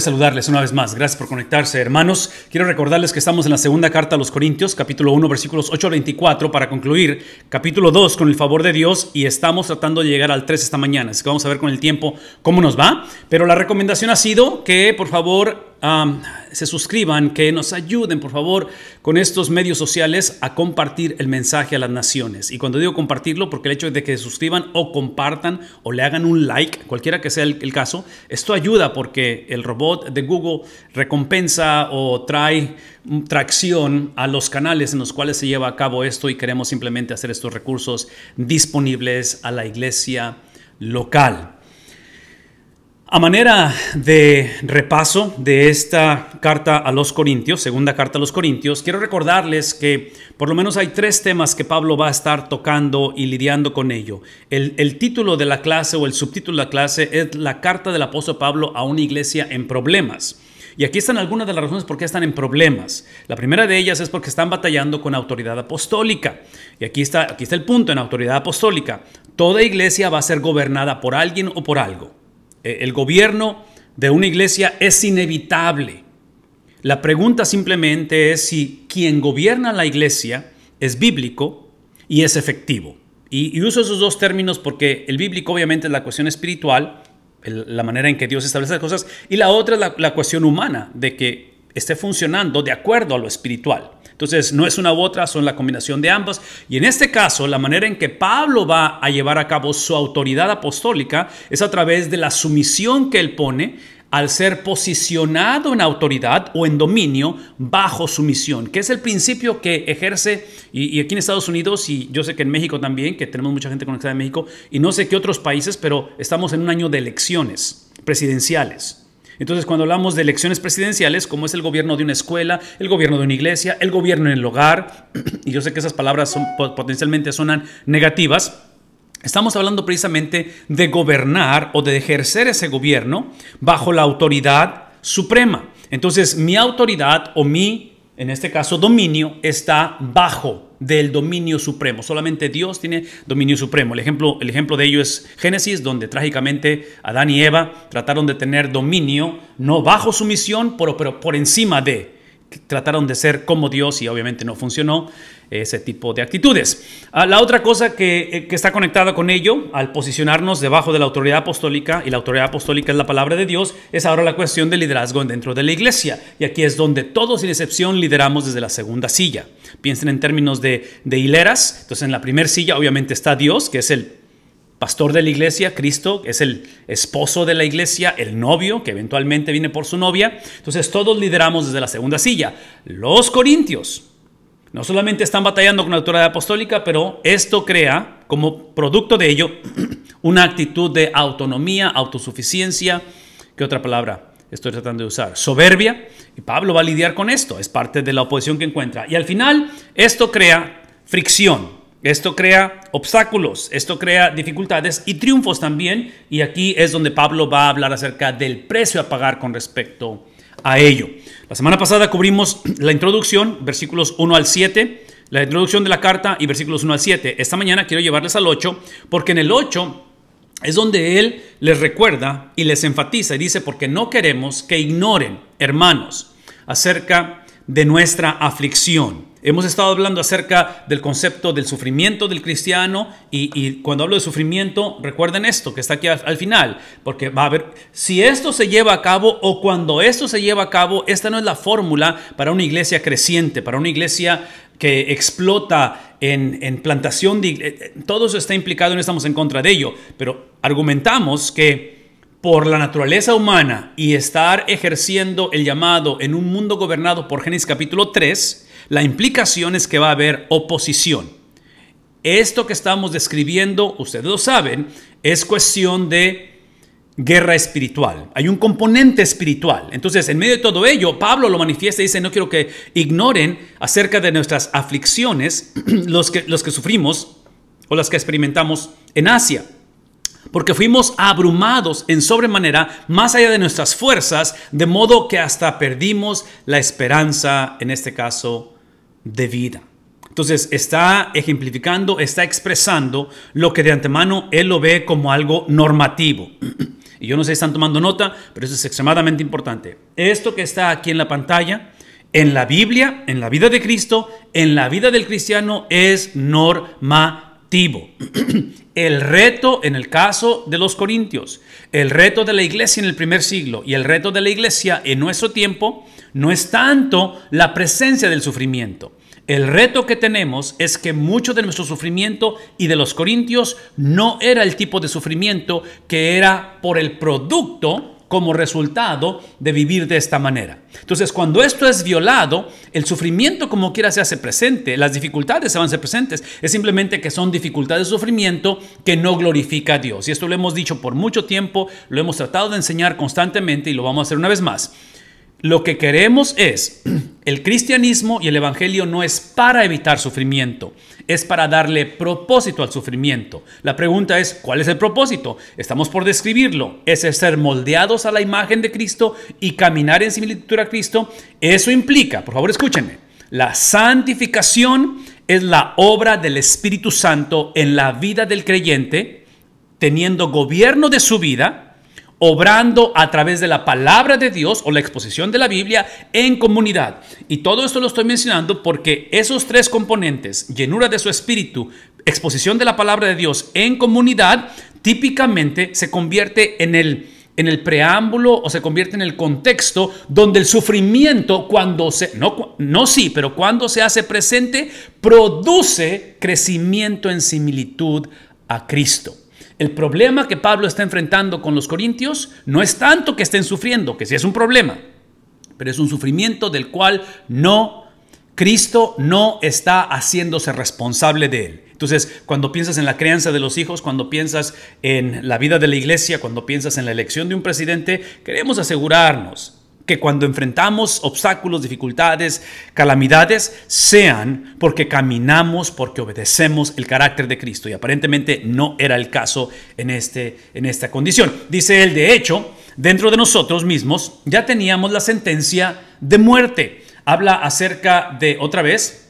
saludarles una vez más. Gracias por conectarse, hermanos. Quiero recordarles que estamos en la segunda carta a los Corintios, capítulo 1, versículos 8 a 24, para concluir capítulo 2 con el favor de Dios y estamos tratando de llegar al 3 esta mañana. Así que vamos a ver con el tiempo cómo nos va. Pero la recomendación ha sido que, por favor, se suscriban, que nos ayuden, por favor, con estos medios sociales a compartir el mensaje a las naciones. Y cuando digo compartirlo, porque el hecho de que se suscriban o compartan o le hagan un like, cualquiera que sea el caso, esto ayuda porque el robot de Google recompensa o trae tracción a los canales en los cuales se lleva a cabo esto y queremos simplemente hacer estos recursos disponibles a la iglesia local. A manera de repaso de esta carta a los Corintios, segunda carta a los Corintios, quiero recordarles que por lo menos hay tres temas que Pablo va a estar tocando y lidiando con ello. El, título de la clase o el subtítulo de la clase es la carta del apóstol Pablo a una iglesia en problemas. Y aquí están algunas de las razones por qué están en problemas. La primera de ellas es porque están batallando con autoridad apostólica. Y aquí está, aquí está el punto en autoridad apostólica. Toda iglesia va a ser gobernada por alguien o por algo. Eh, el gobierno de una iglesia es inevitable. La pregunta simplemente es si quien gobierna la iglesia es bíblico y es efectivo. Y, uso esos dos términos porque el bíblico obviamente es la cuestión espiritual, la manera en que Dios establece las cosas, y la otra es la cuestión humana, de que esté funcionando de acuerdo a lo espiritual. Entonces, no es una u otra, son la combinación de ambas. Y en este caso, la manera en que Pablo va a llevar a cabo su autoridad apostólica es a través de la sumisión que él pone al ser posicionado en autoridad o en dominio bajo sumisión, que es el principio que ejerce, y, aquí en Estados Unidos, y yo sé que en México también, que tenemos mucha gente conectada en México, y no sé qué otros países, pero estamos en un año de elecciones presidenciales. Entonces, cuando hablamos de elecciones presidenciales, como es el gobierno de una escuela, el gobierno de una iglesia, el gobierno en el hogar, y yo sé que esas palabras son, potencialmente sonan negativas, Estamos hablando precisamente de gobernar o de ejercer ese gobierno bajo la autoridad suprema. Entonces, mi autoridad o mi en este caso dominio, está bajo del dominio supremo. Solamente Dios tiene dominio supremo. El ejemplo, el ejemplo de ello es Génesis, donde trágicamente Adán y Eva trataron de tener dominio, no bajo sumisión, misión, pero por encima de trataron de ser como Dios y obviamente no funcionó ese tipo de actitudes. Ah, la otra cosa que, eh, está conectada con ello, al posicionarnos debajo de la autoridad apostólica, y la autoridad apostólica es la palabra de Dios, es ahora la cuestión del liderazgo dentro de la iglesia. Y aquí es donde todos sin excepción lideramos desde la segunda silla. Piensen en términos de, de hileras. Entonces en la primera silla obviamente está Dios, que es el pastor de la iglesia, Cristo, es el esposo de la iglesia, el novio, que eventualmente viene por su novia. Entonces todos lideramos desde la segunda silla. Los corintios no solamente están batallando con la autoridad apostólica, pero esto crea, como producto de ello, una actitud de autonomía, autosuficiencia. ¿Qué otra palabra estoy tratando de usar? Soberbia. Y Pablo va a lidiar con esto. Es parte de la oposición que encuentra. Y al final, esto crea fricción esto crea obstáculos, esto crea dificultades y triunfos también. Y aquí es donde Pablo va a hablar acerca del precio a pagar con respecto a ello. La semana pasada cubrimos la introducción, versículos 1 al 7, la introducción de la carta y versículos 1 al 7. Esta mañana quiero llevarles al 8, porque en el 8 es donde él les recuerda y les enfatiza y dice, porque no queremos que ignoren, hermanos, acerca de nuestra aflicción Hemos estado hablando acerca del concepto del sufrimiento del cristiano y, cuando hablo de sufrimiento, recuerden esto que está aquí al, final, porque va a haber, si esto se lleva a cabo o cuando esto se lleva a cabo, esta no es la fórmula para una iglesia creciente, para una iglesia que explota en, en plantación de... Eh, eh, todo eso está implicado y no estamos en contra de ello, pero argumentamos que por la naturaleza humana y estar ejerciendo el llamado en un mundo gobernado por Génesis capítulo 3, la implicación es que va a haber oposición. Esto que estamos describiendo, ustedes lo saben, es cuestión de guerra espiritual. Hay un componente espiritual. Entonces, en medio de todo ello, Pablo lo manifiesta y dice, no quiero que ignoren acerca de nuestras aflicciones, los que, los que sufrimos o las que experimentamos en Asia. Porque fuimos abrumados en sobremanera más allá de nuestras fuerzas, de modo que hasta perdimos la esperanza, en este caso, de vida. Entonces está ejemplificando, está expresando lo que de antemano él lo ve como algo normativo. Y yo no sé si están tomando nota, pero eso es extremadamente importante. Esto que está aquí en la pantalla, en la Biblia, en la vida de Cristo, en la vida del cristiano, es normativo. El reto en el caso de los corintios, el reto de la iglesia en el primer siglo y el reto de la iglesia en nuestro tiempo no es tanto la presencia del sufrimiento. El reto que tenemos es que mucho de nuestro sufrimiento y de los corintios no era el tipo de sufrimiento que era por el producto como resultado de vivir de esta manera. Entonces, cuando esto es violado, el sufrimiento como quiera se hace presente, las dificultades se van a ser presentes, es simplemente que son dificultades de sufrimiento que no glorifica a Dios. Y esto lo hemos dicho por mucho tiempo, lo hemos tratado de enseñar constantemente y lo vamos a hacer una vez más. Lo que queremos es, el cristianismo y el evangelio no es para evitar sufrimiento, es para darle propósito al sufrimiento. La pregunta es, ¿cuál es el propósito? Estamos por describirlo. Es ser moldeados a la imagen de Cristo y caminar en similitud a Cristo. Eso implica, por favor escúchenme, la santificación es la obra del Espíritu Santo en la vida del creyente, teniendo gobierno de su vida obrando a través de la palabra de Dios o la exposición de la Biblia en comunidad. Y todo esto lo estoy mencionando porque esos tres componentes, llenura de su espíritu, exposición de la palabra de Dios en comunidad, típicamente se convierte en el en el preámbulo o se convierte en el contexto donde el sufrimiento cuando se no no sí, pero cuando se hace presente produce crecimiento en similitud a Cristo. El problema que Pablo está enfrentando con los corintios no es tanto que estén sufriendo, que sí es un problema, pero es un sufrimiento del cual no Cristo no está haciéndose responsable de él. Entonces, cuando piensas en la crianza de los hijos, cuando piensas en la vida de la iglesia, cuando piensas en la elección de un presidente, queremos asegurarnos cuando enfrentamos obstáculos, dificultades, calamidades, sean porque caminamos, porque obedecemos el carácter de Cristo. Y aparentemente no era el caso en, este, en esta condición. Dice él, de hecho, dentro de nosotros mismos ya teníamos la sentencia de muerte. Habla acerca de, otra vez,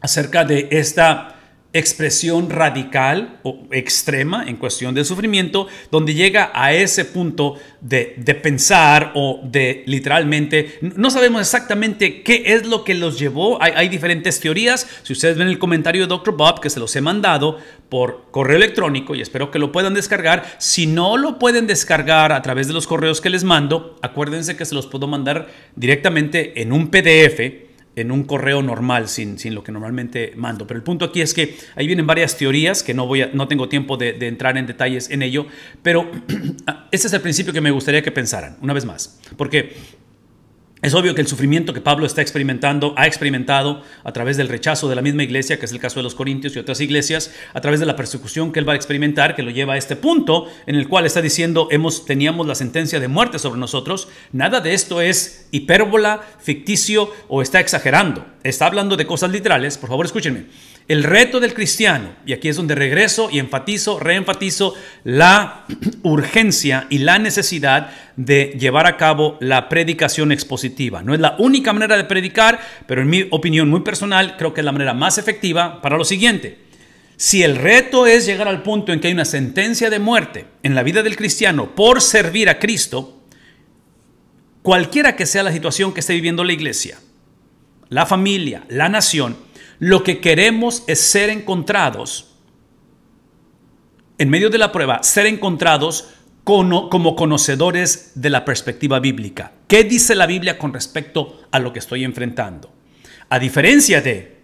acerca de esta expresión radical o extrema en cuestión de sufrimiento, donde llega a ese punto de, de, pensar o de literalmente, no sabemos exactamente qué es lo que los llevó, hay, hay diferentes teorías, si ustedes ven el comentario de Dr. Bob que se los he mandado por correo electrónico y espero que lo puedan descargar, si no lo pueden descargar a través de los correos que les mando, acuérdense que se los puedo mandar directamente en un PDF en un correo normal, sin, sin lo que normalmente mando. Pero el punto aquí es que ahí vienen varias teorías, que no, voy a, no tengo tiempo de, de entrar en detalles en ello, pero este es el principio que me gustaría que pensaran, una vez más, porque es obvio que el sufrimiento que Pablo está experimentando, ha experimentado a través del rechazo de la misma iglesia, que es el caso de los Corintios y otras iglesias, a través de la persecución que él va a experimentar, que lo lleva a este punto en el cual está diciendo, hemos, teníamos la sentencia de muerte sobre nosotros. Nada de esto es hipérbola, ficticio o está exagerando. Está hablando de cosas literales. Por favor, escúchenme. El reto del cristiano, y aquí es donde regreso y enfatizo, reenfatizo la urgencia y la necesidad de llevar a cabo la predicación expositiva. No es la única manera de predicar, pero en mi opinión muy personal creo que es la manera más efectiva para lo siguiente. Si el reto es llegar al punto en que hay una sentencia de muerte en la vida del cristiano por servir a Cristo, cualquiera que sea la situación que esté viviendo la iglesia, la familia, la nación, lo que queremos es ser encontrados en medio de la prueba, ser encontrados como, conocedores de la perspectiva bíblica. ¿Qué dice la Biblia con respecto a lo que estoy enfrentando? A diferencia de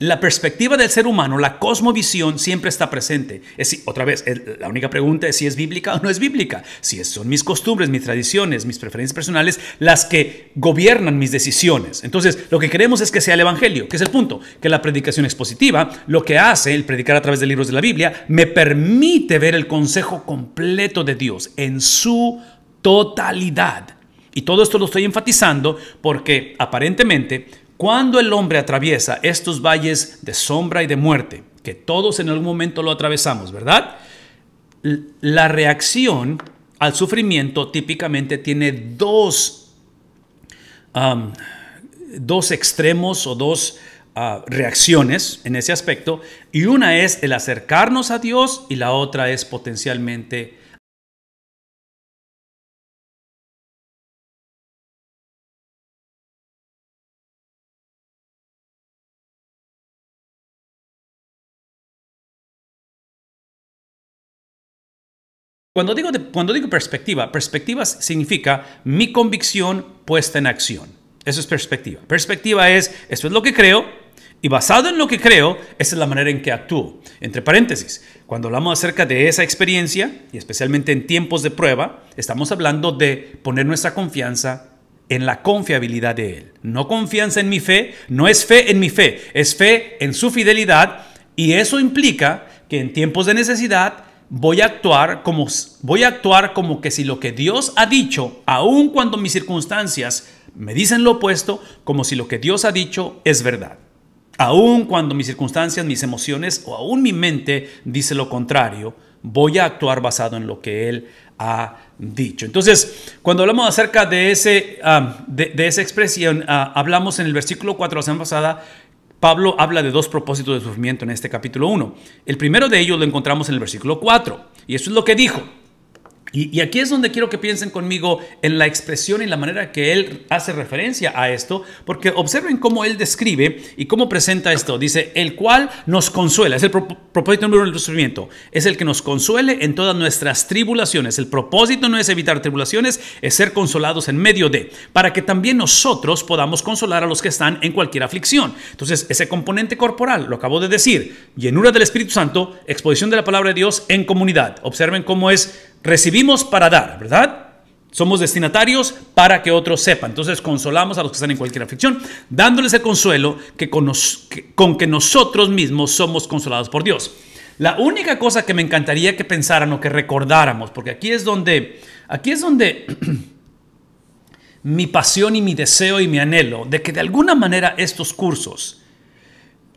la perspectiva del ser humano, la cosmovisión siempre está presente. Es, otra vez, la única pregunta es si es bíblica o no es bíblica. Si son mis costumbres, mis tradiciones, mis preferencias personales las que gobiernan mis decisiones. Entonces, lo que queremos es que sea el Evangelio, que es el punto, que la predicación expositiva, lo que hace el predicar a través de libros de la Biblia, me permite ver el consejo completo de Dios en su totalidad. Y todo esto lo estoy enfatizando porque aparentemente cuando el hombre atraviesa estos valles de sombra y de muerte, que todos en algún momento lo atravesamos, ¿verdad? La reacción al sufrimiento típicamente tiene dos, dos extremos o dos ah, reacciones en ese aspecto, y una es el acercarnos a Dios y la otra es potencialmente Cuando digo, cuando digo perspectiva, perspectiva significa mi convicción puesta en acción. Eso es perspectiva. Perspectiva es, esto es lo que creo, y basado en lo que creo, esa es la manera en que actúo. Entre paréntesis, cuando hablamos acerca de esa experiencia, y especialmente en tiempos de prueba, estamos hablando de poner nuestra confianza en la confiabilidad de Él. No confianza en mi fe, no es fe en mi fe, es fe en su fidelidad, y eso implica que en tiempos de necesidad voy a actuar como voy a actuar como que si lo que Dios ha dicho, aun cuando mis circunstancias me dicen lo opuesto, como si lo que Dios ha dicho es verdad. Aun cuando mis circunstancias, mis emociones o aún mi mente dice lo contrario, voy a actuar basado en lo que Él ha dicho. Entonces, cuando hablamos acerca de, ese, ah, de, esa expresión, ah, hablamos en el versículo 4 de la semana pasada Pablo habla de dos propósitos de sufrimiento en este capítulo 1. El primero de ellos lo encontramos en el versículo 4, y eso es lo que dijo. Y, aquí es donde quiero que piensen conmigo en la expresión y la manera que él hace referencia a esto, porque observen cómo él describe y cómo presenta esto. Dice, el cual nos consuela, es el propósito número uno del sufrimiento, es el que nos consuele en todas nuestras tribulaciones. El propósito no es evitar tribulaciones, es ser consolados en medio de, para que también nosotros podamos consolar a los que están en cualquier aflicción. Entonces, ese componente corporal, lo acabo de decir, llenura del Espíritu Santo, exposición de la palabra de Dios en comunidad. Observen cómo es recibimos para dar, ¿verdad? Somos destinatarios para que otros sepan. Entonces consolamos a los que están en cualquier aflicción, dándoles el consuelo que con, que, nosotros mismos somos consolados por Dios. La única cosa que me encantaría que pensaran o que recordáramos, porque aquí es donde, aquí es donde mi pasión y mi deseo y mi anhelo de que de alguna manera estos cursos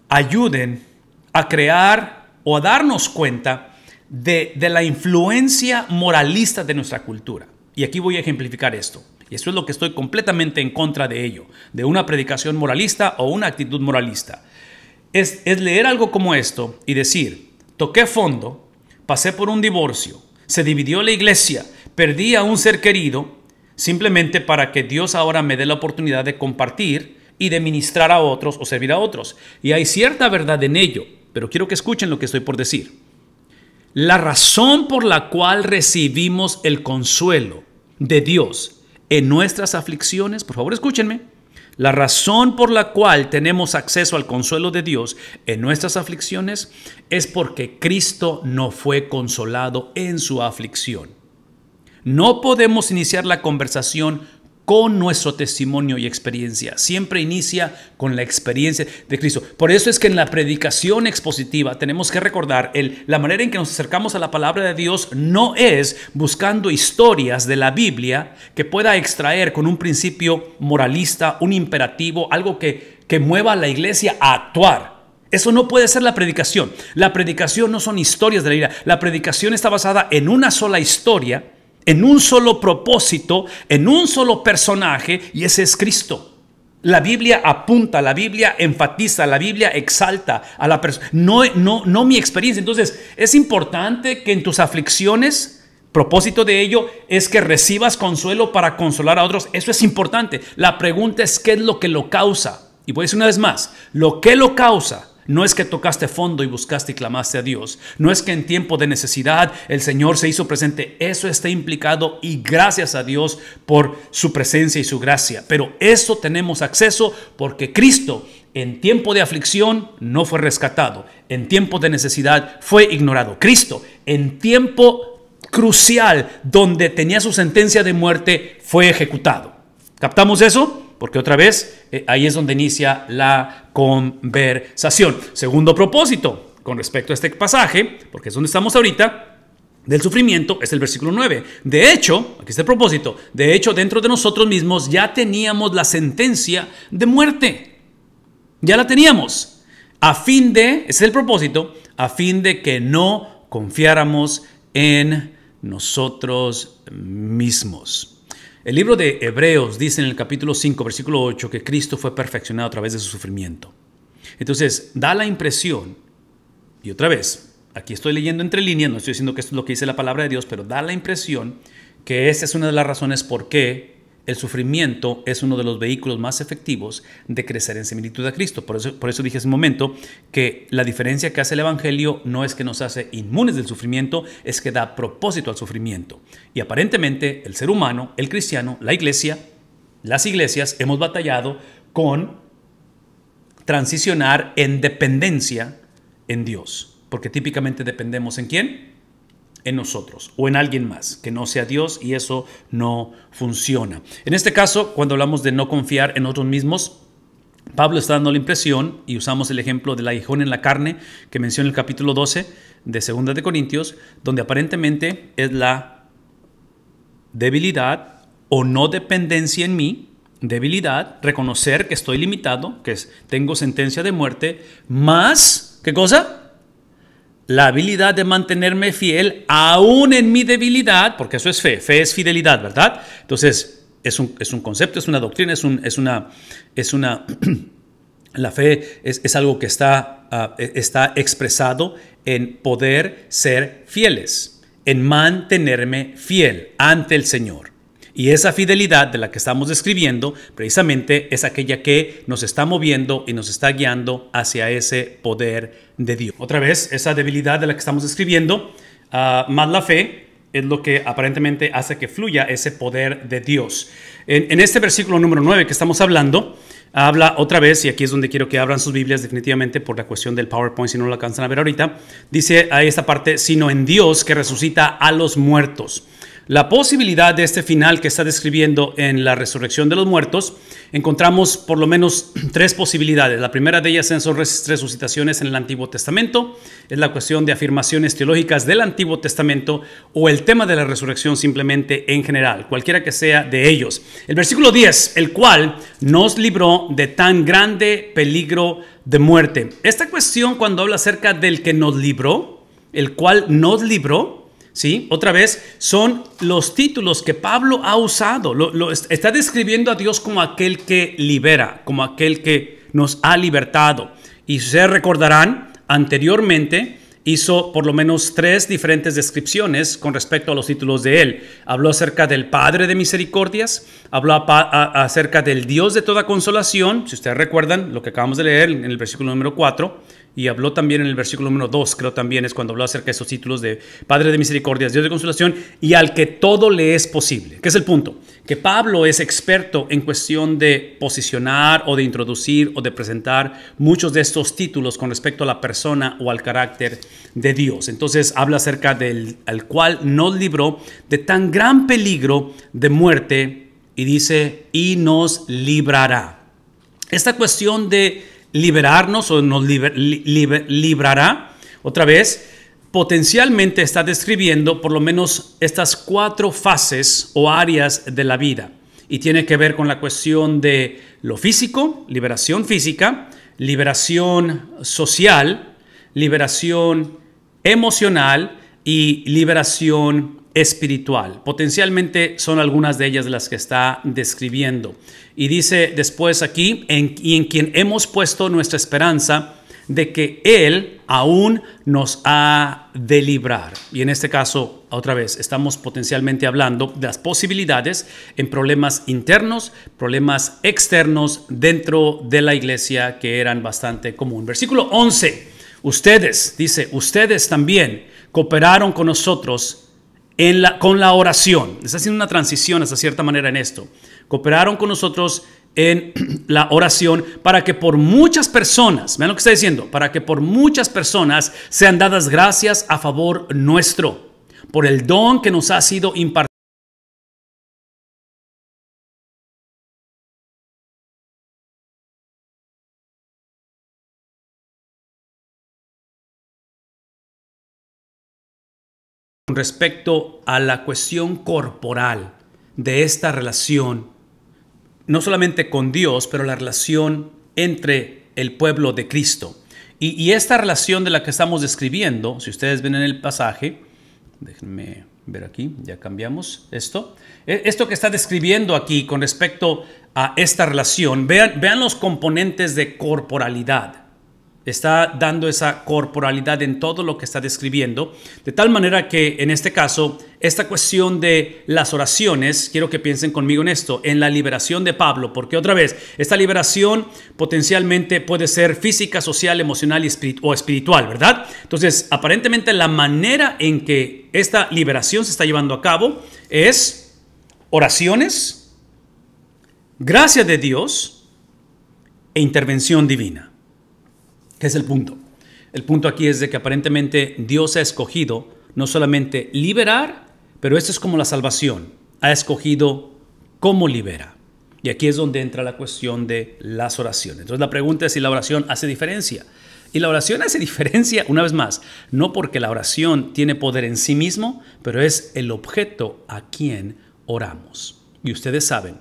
ayuden a crear o a darnos cuenta de, la influencia moralista de nuestra cultura. Y aquí voy a ejemplificar esto. Y esto es lo que estoy completamente en contra de ello, de una predicación moralista o una actitud moralista. Es, es, leer algo como esto y decir, toqué fondo, pasé por un divorcio, se dividió la iglesia, perdí a un ser querido, simplemente para que Dios ahora me dé la oportunidad de compartir y de ministrar a otros o servir a otros. Y hay cierta verdad en ello, pero quiero que escuchen lo que estoy por decir. La razón por la cual recibimos el consuelo de Dios en nuestras aflicciones, por favor escúchenme, la razón por la cual tenemos acceso al consuelo de Dios en nuestras aflicciones es porque Cristo no fue consolado en su aflicción. No podemos iniciar la conversación con nuestro testimonio y experiencia. Siempre inicia con la experiencia de Cristo. Por eso es que en la predicación expositiva tenemos que recordar el, la manera en que nos acercamos a la palabra de Dios no es buscando historias de la Biblia que pueda extraer con un principio moralista, un imperativo, algo que, que mueva a la iglesia a actuar. Eso no puede ser la predicación. La predicación no son historias de la vida. La predicación está basada en una sola historia en un solo propósito, en un solo personaje, y ese es Cristo. La Biblia apunta, la Biblia enfatiza, la Biblia exalta a la persona. No, no, no mi experiencia. Entonces, es importante que en tus aflicciones, propósito de ello es que recibas consuelo para consolar a otros. Eso es importante. La pregunta es qué es lo que lo causa. Y voy a decir una vez más, lo que lo causa no es que tocaste fondo y buscaste y clamaste a Dios. No es que en tiempo de necesidad el Señor se hizo presente. Eso está implicado y gracias a Dios por su presencia y su gracia. Pero eso tenemos acceso porque Cristo en tiempo de aflicción no fue rescatado. En tiempo de necesidad fue ignorado. Cristo en tiempo crucial donde tenía su sentencia de muerte fue ejecutado. ¿Captamos eso? Porque otra vez, eh, ahí es donde inicia la conversación. Segundo propósito con respecto a este pasaje, porque es donde estamos ahorita, del sufrimiento es el versículo 9. De hecho, aquí está el propósito, de hecho dentro de nosotros mismos ya teníamos la sentencia de muerte. Ya la teníamos. A fin de, ese es el propósito, a fin de que no confiáramos en nosotros mismos. El libro de Hebreos dice en el capítulo 5, versículo 8, que Cristo fue perfeccionado a través de su sufrimiento. Entonces, da la impresión, y otra vez, aquí estoy leyendo entre líneas, no estoy diciendo que esto es lo que dice la palabra de Dios, pero da la impresión que esa es una de las razones por qué el sufrimiento es uno de los vehículos más efectivos de crecer en similitud a Cristo. Por eso, por eso dije hace un momento que la diferencia que hace el Evangelio no es que nos hace inmunes del sufrimiento, es que da propósito al sufrimiento. Y aparentemente el ser humano, el cristiano, la iglesia, las iglesias hemos batallado con transicionar en dependencia en Dios. Porque típicamente dependemos en quién? en nosotros o en alguien más que no sea Dios y eso no funciona. En este caso, cuando hablamos de no confiar en nosotros mismos, Pablo está dando la impresión, y usamos el ejemplo del aguijón en la carne que menciona el capítulo 12 de 2 de Corintios, donde aparentemente es la debilidad o no dependencia en mí, debilidad, reconocer que estoy limitado, que tengo sentencia de muerte, más, ¿qué cosa? la habilidad de mantenerme fiel aún en mi debilidad, porque eso es fe, fe es fidelidad, ¿verdad? Entonces, es un, es un concepto, es una doctrina, es, un, es una... Es una la fe es, algo que está, ah, e, está expresado en poder ser fieles, en mantenerme fiel ante el Señor. Y esa fidelidad de la que estamos describiendo precisamente es aquella que nos está moviendo y nos está guiando hacia ese poder de Dios. Otra vez, esa debilidad de la que estamos describiendo, ah, más la fe, es lo que aparentemente hace que fluya ese poder de Dios. En, en, este versículo número 9 que estamos hablando, habla otra vez, y aquí es donde quiero que abran sus Biblias definitivamente por la cuestión del PowerPoint, si no lo alcanzan a ver ahorita, dice ahí esta parte, sino en Dios que resucita a los muertos la posibilidad de este final que está describiendo en la resurrección de los muertos, encontramos por lo menos tres posibilidades. La primera de ellas son resucitaciones en el Antiguo Testamento, es la cuestión de afirmaciones teológicas del Antiguo Testamento o el tema de la resurrección simplemente en general, cualquiera que sea de ellos. El versículo 10, el cual nos libró de tan grande peligro de muerte. Esta cuestión cuando habla acerca del que nos libró, el cual nos libró, ¿Sí? Otra vez, son los títulos que Pablo ha usado. Lo, está describiendo a Dios como aquel que libera, como aquel que nos ha libertado. Y se recordarán, anteriormente hizo por lo menos tres diferentes descripciones con respecto a los títulos de él. Habló acerca del Padre de Misericordias, habló acerca del Dios de toda consolación, si ustedes recuerdan lo que acabamos de leer en el versículo número 4 y habló también en el versículo número 2, creo también es cuando habló acerca de esos títulos de Padre de Misericordias, Dios de Consolación y al que todo le es posible. ¿Qué es el punto? Que Pablo es experto en cuestión de posicionar o de introducir o de presentar muchos de estos títulos con respecto a la persona o al carácter de Dios. Entonces habla acerca del al cual nos libró de tan gran peligro de muerte y dice, y nos librará. Esta cuestión de liberarnos o nos librará. Otra vez, potencialmente está describiendo por lo menos estas cuatro fases o áreas de la vida. Y tiene que ver con la cuestión de lo físico, liberación física, liberación social, liberación emocional y liberación espiritual. Potencialmente son algunas de ellas las que está describiendo. Y dice después aquí, en, y en quien hemos puesto nuestra esperanza de que Él aún nos ha de librar. Y en este caso, otra vez, estamos potencialmente hablando de las posibilidades en problemas internos, problemas externos dentro de la iglesia que eran bastante común. Versículo 11, ustedes, dice, ustedes también cooperaron con nosotros en la, con la oración. Está haciendo una transición hasta cierta manera en esto. Cooperaron con nosotros en la oración para que por muchas personas, vean lo que está diciendo, para que por muchas personas sean dadas gracias a favor nuestro, por el don que nos ha sido impartido. respecto a la cuestión corporal de esta relación, no solamente con Dios, pero la relación entre el pueblo de Cristo. Y, esta relación de la que estamos describiendo, si ustedes ven en el pasaje, déjenme ver aquí, ya cambiamos esto. E, esto que está describiendo aquí con respecto a esta relación, vean, vean los componentes de corporalidad está dando esa corporalidad en todo lo que está describiendo, de tal manera que en este caso, esta cuestión de las oraciones, quiero que piensen conmigo en esto, en la liberación de Pablo, porque otra vez, esta liberación potencialmente puede ser física, social, emocional o espiritual, ¿verdad? Entonces, aparentemente la manera en que esta liberación se está llevando a cabo es oraciones, gracia de Dios e intervención divina. ¿Qué es el punto? El punto aquí es de que aparentemente Dios ha escogido no solamente liberar, pero esto es como la salvación. Ha escogido cómo libera. Y aquí es donde entra la cuestión de las oraciones. Entonces la pregunta es si la oración hace diferencia. Y la oración hace diferencia, una vez más, no porque la oración tiene poder en sí mismo, pero es el objeto a quien oramos. Y ustedes saben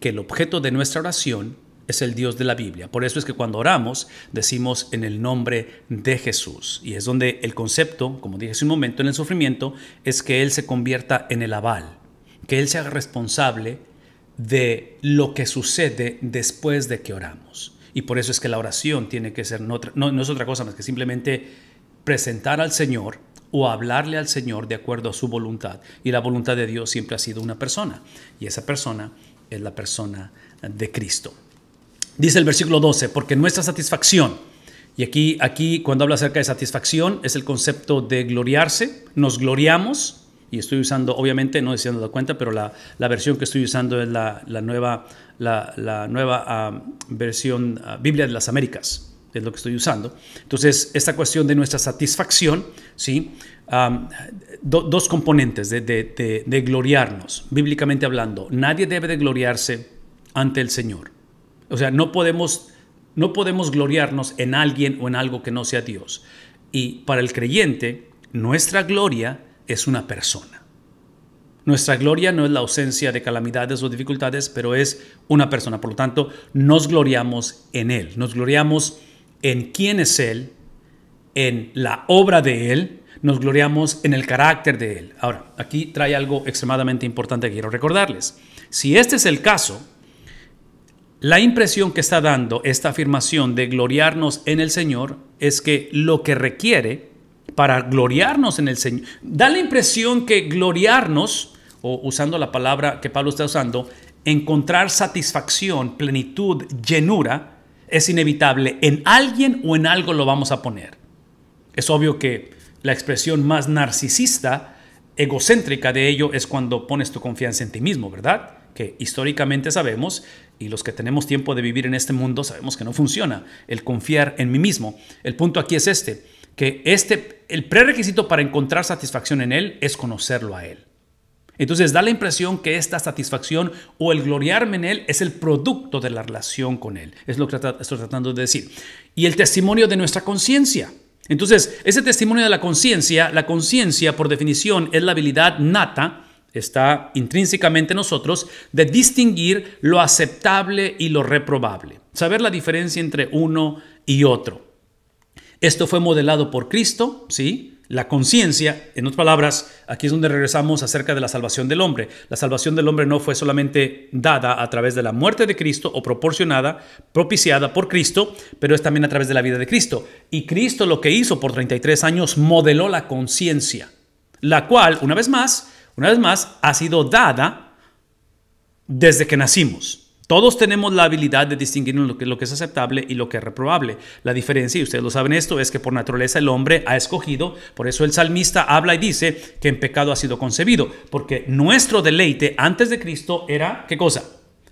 que el objeto de nuestra oración es el Dios de la Biblia. Por eso es que cuando oramos decimos en el nombre de Jesús. Y es donde el concepto, como dije hace un momento, en el sufrimiento, es que Él se convierta en el aval, que Él sea responsable de lo que sucede después de que oramos. Y por eso es que la oración tiene que ser, no, no es otra cosa más que simplemente presentar al Señor o hablarle al Señor de acuerdo a su voluntad. Y la voluntad de Dios siempre ha sido una persona. Y esa persona es la persona de Cristo. Dice el versículo 12, porque nuestra satisfacción, y aquí, aquí cuando habla acerca de satisfacción es el concepto de gloriarse, nos gloriamos, y estoy usando, obviamente, no sé si cuenta, pero la, versión que estoy usando es la, nueva, la, nueva ah, versión ah, Biblia de las Américas, es lo que estoy usando. Entonces, esta cuestión de nuestra satisfacción, ¿sí? Ah, dos componentes de, de gloriarnos, bíblicamente hablando, nadie debe de gloriarse ante el Señor. O sea, no podemos, no podemos gloriarnos en alguien o en algo que no sea Dios. Y para el creyente, nuestra gloria es una persona. Nuestra gloria no es la ausencia de calamidades o dificultades, pero es una persona. Por lo tanto, nos gloriamos en Él. Nos gloriamos en quién es Él, en la obra de Él, nos gloriamos en el carácter de Él. Ahora, aquí trae algo extremadamente importante que quiero recordarles. Si este es el caso, la impresión que está dando esta afirmación de gloriarnos en el Señor es que lo que requiere para gloriarnos en el Señor, da la impresión que gloriarnos, o usando la palabra que Pablo está usando, encontrar satisfacción, plenitud, llenura, es inevitable. En alguien o en algo lo vamos a poner. Es obvio que la expresión más narcisista, egocéntrica de ello es cuando pones tu confianza en ti mismo, ¿verdad? Que históricamente sabemos y los que tenemos tiempo de vivir en este mundo sabemos que no funciona el confiar en mí mismo. El punto aquí es este, que este, el prerequisito para encontrar satisfacción en Él es conocerlo a Él. Entonces da la impresión que esta satisfacción o el gloriarme en Él es el producto de la relación con Él. Es lo que estoy tratando de decir. Y el testimonio de nuestra conciencia. Entonces, ese testimonio de la conciencia, la conciencia por definición es la habilidad nata está intrínsecamente en nosotros de distinguir lo aceptable y lo reprobable, saber la diferencia entre uno y otro. Esto fue modelado por Cristo, ¿sí? La conciencia, en otras palabras, aquí es donde regresamos acerca de la salvación del hombre. La salvación del hombre no fue solamente dada a través de la muerte de Cristo o proporcionada, propiciada por Cristo, pero es también a través de la vida de Cristo. Y Cristo lo que hizo por 33 años modeló la conciencia, la cual, una vez más, una vez más, ha sido dada desde que nacimos. Todos tenemos la habilidad de distinguir lo que, es aceptable y lo que es reprobable. La diferencia, y ustedes lo saben esto, es que por naturaleza el hombre ha escogido, por eso el salmista habla y dice que en pecado ha sido concebido, porque nuestro deleite antes de Cristo era, ¿qué cosa?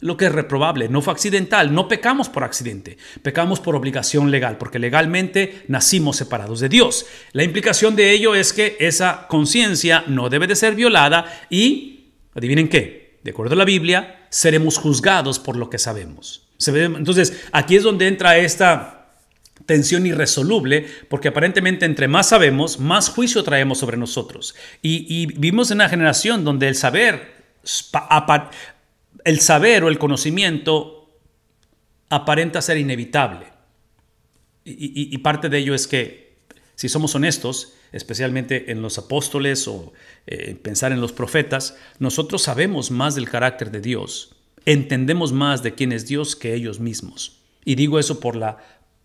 lo que es reprobable, no fue accidental, no pecamos por accidente, pecamos por obligación legal, porque legalmente nacimos separados de Dios. La implicación de ello es que esa conciencia no debe de ser violada y, adivinen qué, de acuerdo a la Biblia, seremos juzgados por lo que sabemos. Entonces, aquí es donde entra esta tensión irresoluble, porque aparentemente entre más sabemos, más juicio traemos sobre nosotros. Y, vivimos en una generación donde el saber el saber o el conocimiento aparenta ser inevitable. Y, parte de ello es que, si somos honestos, especialmente en los apóstoles o eh, pensar en los profetas, nosotros sabemos más del carácter de Dios, entendemos más de quién es Dios que ellos mismos. Y digo eso por la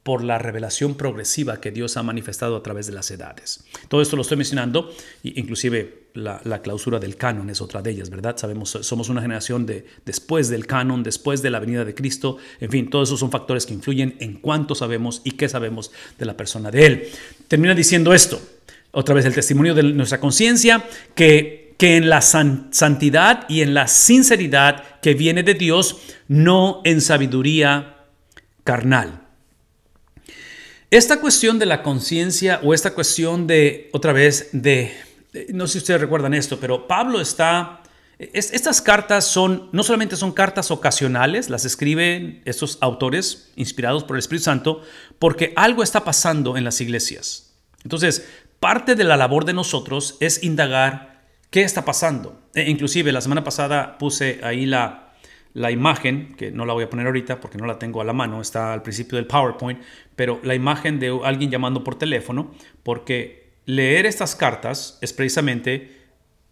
por la revelación progresiva que Dios ha manifestado a través de las edades. Todo esto lo estoy mencionando, inclusive la, clausura del canon es otra de ellas, ¿verdad? Sabemos, somos una generación de después del canon, después de la venida de Cristo, en fin, todos esos son factores que influyen en cuánto sabemos y qué sabemos de la persona de Él. Termina diciendo esto, otra vez el testimonio de nuestra conciencia, que, que en la santidad y en la sinceridad que viene de Dios, no en sabiduría carnal esta cuestión de la conciencia o esta cuestión de, otra vez, de, no sé si ustedes recuerdan esto, pero Pablo está, estas cartas son, no solamente son cartas ocasionales, las escriben estos autores inspirados por el Espíritu Santo, porque algo está pasando en las iglesias. Entonces, parte de la labor de nosotros es indagar qué está pasando. E inclusive la semana pasada puse ahí la, la imagen, que no la voy a poner ahorita porque no la tengo a la mano, está al principio del PowerPoint, pero la imagen de alguien llamando por teléfono, porque leer estas cartas es precisamente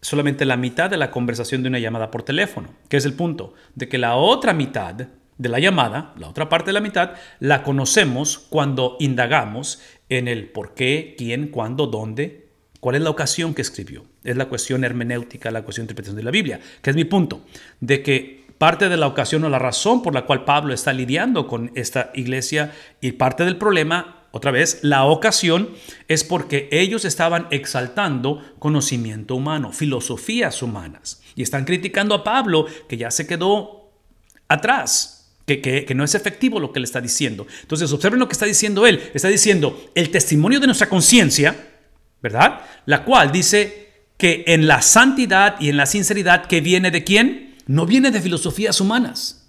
solamente la mitad de la conversación de una llamada por teléfono, que es el punto, de que la otra mitad de la llamada, la otra parte de la mitad, la conocemos cuando indagamos en el por qué, quién, cuándo, dónde, cuál es la ocasión que escribió. Es la cuestión hermenéutica, la cuestión de interpretación de la Biblia, que es mi punto, de que parte de la ocasión o la razón por la cual Pablo está lidiando con esta iglesia y parte del problema, otra vez, la ocasión es porque ellos estaban exaltando conocimiento humano, filosofías humanas. Y están criticando a Pablo que ya se quedó atrás, que, que, no es efectivo lo que le está diciendo. Entonces, observen lo que está diciendo él. Está diciendo el testimonio de nuestra conciencia, ¿verdad? La cual dice que en la santidad y en la sinceridad que viene de quién? no viene de filosofías humanas,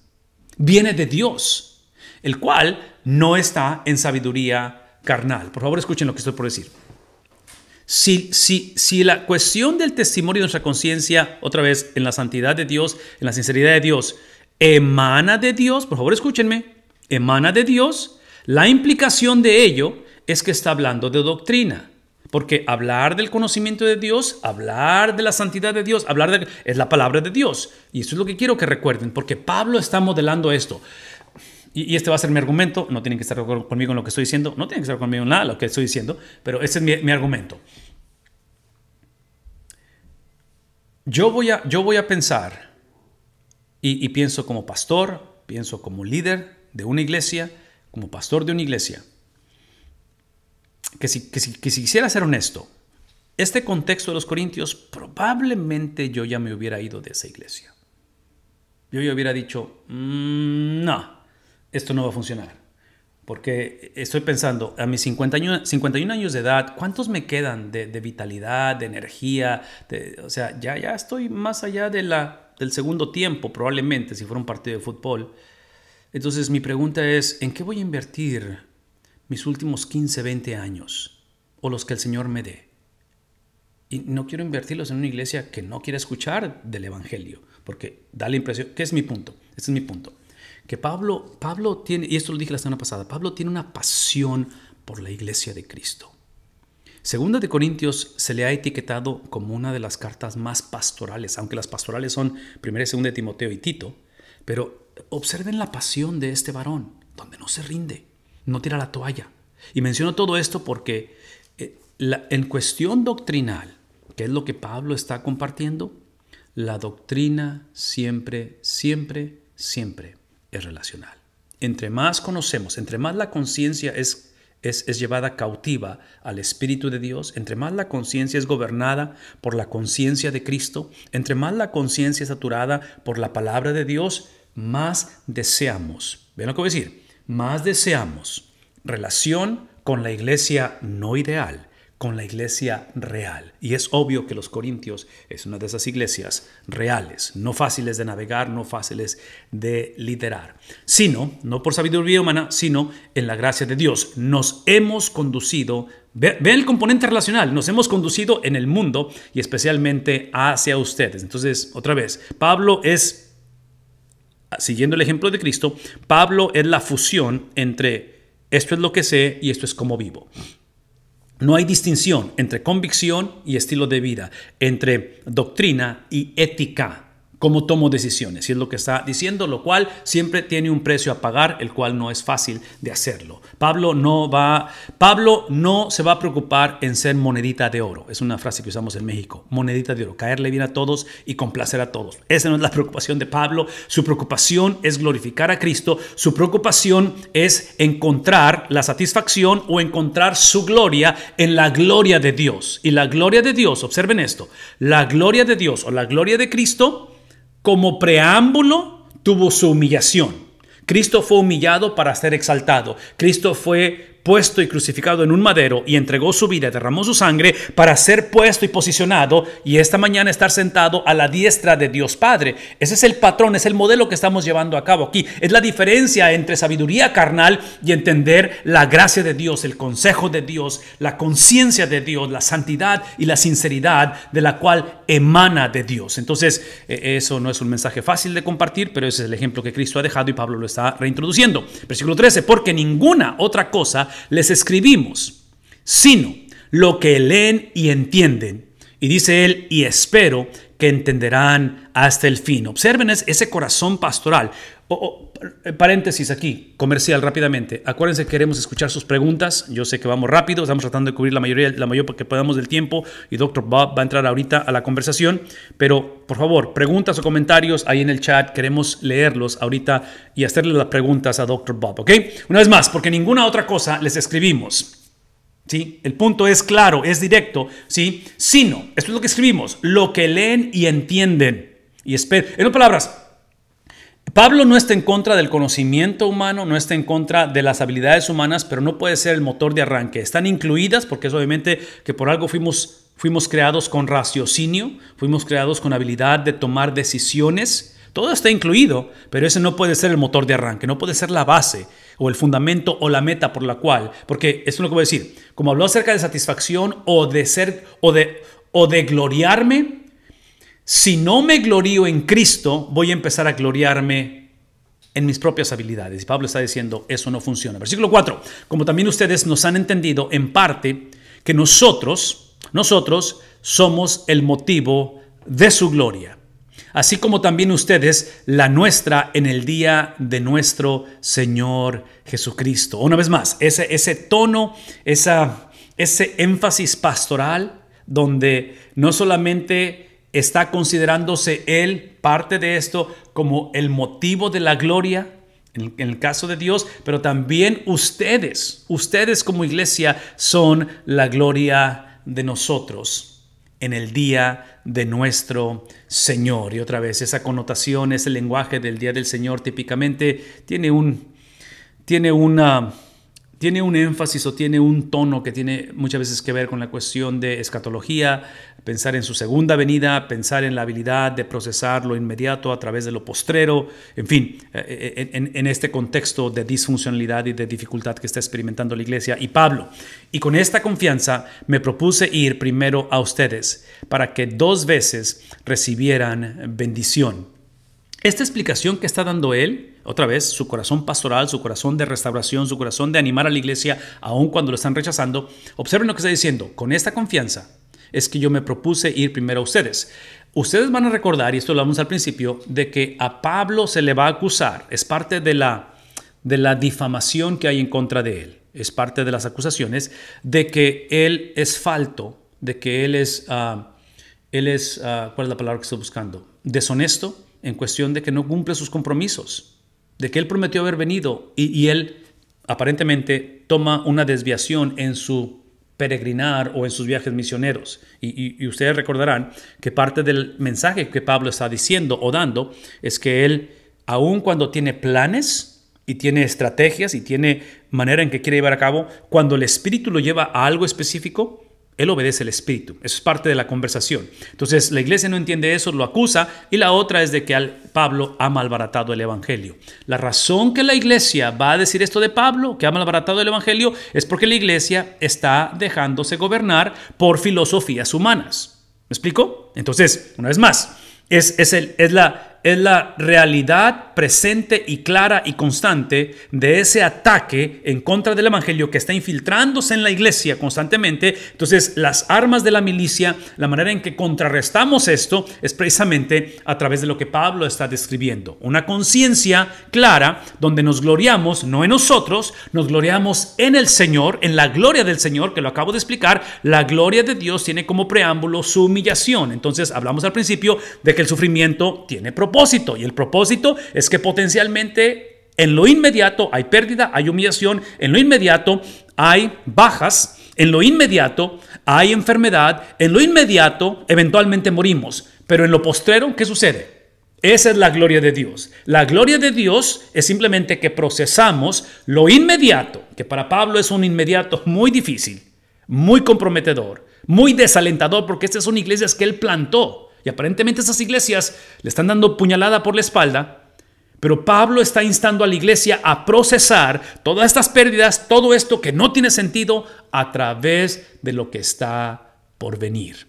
viene de Dios, el cual no está en sabiduría carnal. Por favor, escuchen lo que estoy por decir. Si, si, si la cuestión del testimonio de nuestra conciencia, otra vez, en la santidad de Dios, en la sinceridad de Dios, emana de Dios, por favor escúchenme, emana de Dios, la implicación de ello es que está hablando de doctrina. Porque hablar del conocimiento de Dios, hablar de la santidad de Dios, hablar de... es la palabra de Dios. Y eso es lo que quiero que recuerden, porque Pablo está modelando esto. Y, este va a ser mi argumento. No tienen que estar conmigo en lo que estoy diciendo. No tienen que estar conmigo en nada lo que estoy diciendo. Pero ese es mi, argumento. Yo voy a, yo voy a pensar y pienso como pastor, pienso como líder de una iglesia, como pastor de una iglesia que si, quisiera ser honesto, este contexto de los Corintios, probablemente yo ya me hubiera ido de esa iglesia. Yo ya hubiera dicho, mm, no, esto no va a funcionar. Porque estoy pensando, a mis 51, 51 años de edad, ¿cuántos me quedan de, vitalidad, de energía? o sea, ya, ya estoy más allá de la, del segundo tiempo, probablemente, si fuera un partido de fútbol. Entonces mi pregunta es, ¿en qué voy a invertir mis últimos 15, 20 años, o los que el Señor me dé. Y no quiero invertirlos en una iglesia que no quiera escuchar del Evangelio, porque da la impresión, que es mi punto, este es mi punto, que Pablo, Pablo tiene, y esto lo dije la semana pasada, Pablo tiene una pasión por la iglesia de Cristo. Segunda de Corintios se le ha etiquetado como una de las cartas más pastorales, aunque las pastorales son primera y segunda de Timoteo y Tito, pero observen la pasión de este varón, donde no se rinde no tira la toalla. Y menciono todo esto porque eh, en cuestión doctrinal, que es lo que Pablo está compartiendo, la doctrina siempre, siempre, siempre es relacional. Entre más conocemos, entre más la conciencia es, es, es, llevada cautiva al Espíritu de Dios, entre más la conciencia es gobernada por la conciencia de Cristo, entre más la conciencia es saturada por la palabra de Dios, más deseamos. ¿Ven lo que voy a decir? más deseamos relación con la iglesia no ideal, con la iglesia real. Y es obvio que los Corintios es una de esas iglesias reales, no fáciles de navegar, no fáciles de liderar, sino, no por sabiduría humana, sino en la gracia de Dios. Nos hemos conducido, ve, el componente relacional, nos hemos conducido en el mundo y especialmente hacia ustedes. Entonces, otra vez, Pablo es siguiendo el ejemplo de Cristo, Pablo es la fusión entre esto es lo que sé y esto es como vivo. No hay distinción entre convicción y estilo de vida, entre doctrina y ética cómo tomo decisiones, y es lo que está diciendo, lo cual siempre tiene un precio a pagar, el cual no es fácil de hacerlo. Pablo no va, Pablo no se va a preocupar en ser monedita de oro, es una frase que usamos en México, monedita de oro, caerle bien a todos y complacer a todos. Esa no es la preocupación de Pablo, su preocupación es glorificar a Cristo, su preocupación es encontrar la satisfacción o encontrar su gloria en la gloria de Dios. Y la gloria de Dios, observen esto, la gloria de Dios o la gloria de Cristo, como preámbulo tuvo su humillación. Cristo fue humillado para ser exaltado. Cristo fue puesto y crucificado en un madero y entregó su vida, derramó su sangre para ser puesto y posicionado y esta mañana estar sentado a la diestra de Dios Padre. Ese es el patrón, es el modelo que estamos llevando a cabo aquí. Es la diferencia entre sabiduría carnal y entender la gracia de Dios, el consejo de Dios, la conciencia de Dios, la santidad y la sinceridad de la cual emana de Dios. Entonces, eh, eso no es un mensaje fácil de compartir, pero ese es el ejemplo que Cristo ha dejado y Pablo lo está reintroduciendo. Versículo 13, porque ninguna otra cosa les escribimos, sino lo que leen y entienden. Y dice él, y espero que entenderán hasta el fin. Observen ese corazón pastoral. Eh, paréntesis aquí, comercial rápidamente. Acuérdense que queremos escuchar sus preguntas. Yo sé que vamos rápido, estamos tratando de cubrir la mayoría, la mayor que podamos del tiempo y Dr. Bob va a entrar ahorita a la conversación. Pero por favor, preguntas o comentarios ahí en el chat, queremos leerlos ahorita y hacerle las preguntas a Dr. Bob, ¿ok? Una vez más, porque ninguna otra cosa les escribimos. ¿Sí? El punto es claro, es directo, ¿sí? Sino, esto es lo que escribimos, lo que leen y entienden. Y espero, en otras palabras, Pablo no está en contra del conocimiento humano, no está en contra de las habilidades humanas, pero no puede ser el motor de arranque. Están incluidas porque es obviamente que por algo fuimos, fuimos creados con raciocinio, fuimos creados con habilidad de tomar decisiones. Todo está incluido, pero ese no puede ser el motor de arranque, no puede ser la base o el fundamento o la meta por la cual, porque esto es lo que voy a decir, como habló acerca de satisfacción o de ser o de o de gloriarme, si no me glorío en Cristo, voy a empezar a gloriarme en mis propias habilidades. Y Pablo está diciendo, eso no funciona. Versículo 4, como también ustedes nos han entendido en parte que nosotros, nosotros somos el motivo de su gloria, así como también ustedes la nuestra en el día de nuestro Señor Jesucristo. Una vez más, ese, ese tono, esa, ese énfasis pastoral donde no solamente ¿Está considerándose él parte de esto como el motivo de la gloria? En el caso de Dios, pero también ustedes, ustedes como iglesia son la gloria de nosotros en el día de nuestro Señor. Y otra vez, esa connotación, ese lenguaje del día del Señor típicamente tiene un, tiene una, tiene un énfasis o tiene un tono que tiene muchas veces que ver con la cuestión de escatología, pensar en su segunda venida, pensar en la habilidad de procesar lo inmediato a través de lo postrero, en fin, eh, eh, en, en, este contexto de disfuncionalidad y de dificultad que está experimentando la iglesia y Pablo. Y con esta confianza me propuse ir primero a ustedes para que dos veces recibieran bendición. Esta explicación que está dando él, otra vez, su corazón pastoral, su corazón de restauración, su corazón de animar a la iglesia, aun cuando lo están rechazando, observen lo que está diciendo, con esta confianza es que yo me propuse ir primero a ustedes. Ustedes van a recordar, y esto lo vamos al principio, de que a Pablo se le va a acusar, es parte de la, de la difamación que hay en contra de él, es parte de las acusaciones de que él es falto, de que él es, ah, él es ah, ¿cuál es la palabra que estoy buscando? Deshonesto en cuestión de que no cumple sus compromisos de que él prometió haber venido y, él aparentemente toma una desviación en su peregrinar o en sus viajes misioneros. Y, y, ustedes recordarán que parte del mensaje que Pablo está diciendo o dando es que él, aun cuando tiene planes y tiene estrategias y tiene manera en que quiere llevar a cabo, cuando el Espíritu lo lleva a algo específico, él obedece el Espíritu. Eso es parte de la conversación. Entonces la iglesia no entiende eso, lo acusa. Y la otra es de que Pablo ha malbaratado el Evangelio. La razón que la iglesia va a decir esto de Pablo, que ha malbaratado el Evangelio, es porque la iglesia está dejándose gobernar por filosofías humanas. ¿Me explico? Entonces, una vez más, es, es, el, es la, es la realidad presente y clara y constante de ese ataque en contra del Evangelio que está infiltrándose en la iglesia constantemente. Entonces, las armas de la milicia, la manera en que contrarrestamos esto es precisamente a través de lo que Pablo está describiendo. Una conciencia clara donde nos gloriamos, no en nosotros, nos gloriamos en el Señor, en la gloria del Señor, que lo acabo de explicar. La gloria de Dios tiene como preámbulo su humillación. Entonces, hablamos al principio de que el sufrimiento tiene propósito y el propósito es que potencialmente en lo inmediato hay pérdida, hay humillación, en lo inmediato hay bajas, en lo inmediato hay enfermedad, en lo inmediato eventualmente morimos, pero en lo postrero, ¿qué sucede? Esa es la gloria de Dios. La gloria de Dios es simplemente que procesamos lo inmediato, que para Pablo es un inmediato muy difícil, muy comprometedor, muy desalentador, porque estas son iglesias que él plantó. Y aparentemente esas iglesias le están dando puñalada por la espalda. Pero Pablo está instando a la iglesia a procesar todas estas pérdidas, todo esto que no tiene sentido, a través de lo que está por venir.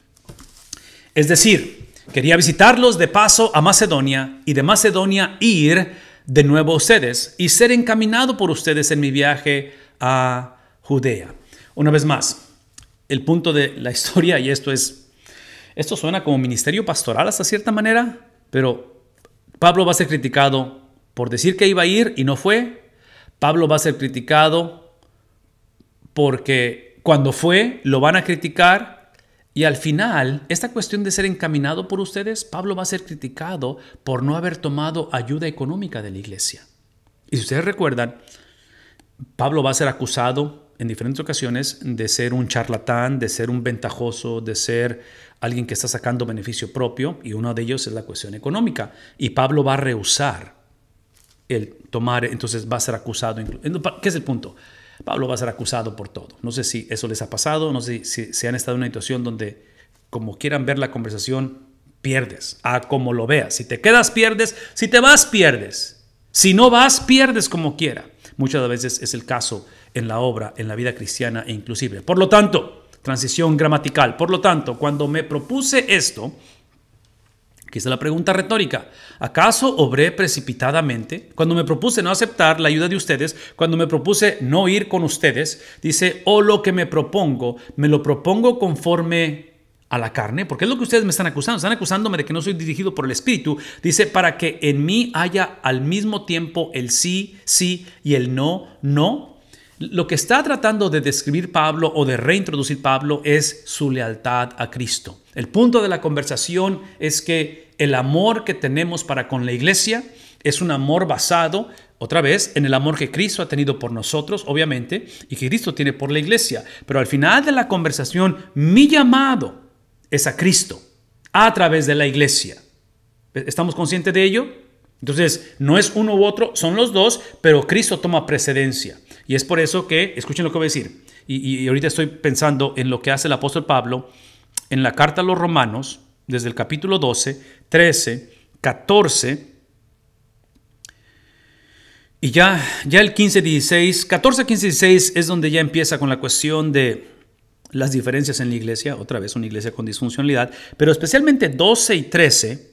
Es decir, quería visitarlos de paso a Macedonia y de Macedonia ir de nuevo a ustedes y ser encaminado por ustedes en mi viaje a Judea. Una vez más, el punto de la historia, y esto es esto suena como ministerio pastoral hasta cierta manera, pero Pablo va a ser criticado por decir que iba a ir y no fue. Pablo va a ser criticado porque cuando fue lo van a criticar. Y al final, esta cuestión de ser encaminado por ustedes, Pablo va a ser criticado por no haber tomado ayuda económica de la iglesia. Y si ustedes recuerdan, Pablo va a ser acusado en diferentes ocasiones de ser un charlatán, de ser un ventajoso, de ser alguien que está sacando beneficio propio y uno de ellos es la cuestión económica. Y Pablo va a rehusar el tomar, entonces va a ser acusado. ¿Qué es el punto? Pablo va a ser acusado por todo. No sé si eso les ha pasado, no sé si, se han estado en una situación donde, como quieran ver la conversación, pierdes, ah como lo veas. Si te quedas, pierdes. Si te vas, pierdes. Si no vas, pierdes como quiera. Muchas veces es el caso en la obra, en la vida cristiana e inclusive. Por lo tanto, transición gramatical. Por lo tanto, cuando me propuse esto, que es la pregunta retórica, ¿acaso obré precipitadamente? Cuando me propuse no aceptar la ayuda de ustedes, cuando me propuse no ir con ustedes, dice, o oh, lo que me propongo, me lo propongo conforme a la carne, porque es lo que ustedes me están acusando, están acusándome de que no soy dirigido por el Espíritu, dice, para que en mí haya al mismo tiempo el sí, sí y el no, no, lo que está tratando de describir Pablo o de reintroducir Pablo es su lealtad a Cristo. El punto de la conversación es que el amor que tenemos para con la iglesia es un amor basado, otra vez, en el amor que Cristo ha tenido por nosotros, obviamente, y que Cristo tiene por la iglesia. Pero al final de la conversación, mi llamado es a Cristo, a través de la iglesia. ¿Estamos conscientes de ello? Entonces, no es uno u otro, son los dos, pero Cristo toma precedencia. Y es por eso que, escuchen lo que voy a decir, y, ahorita estoy pensando en lo que hace el apóstol Pablo en la carta a los romanos, desde el capítulo 12, 13, 14, y ya, ya el 15, 16, 14, 15, 16 es donde ya empieza con la cuestión de las diferencias en la iglesia, otra vez una iglesia con disfuncionalidad, pero especialmente 12 y 13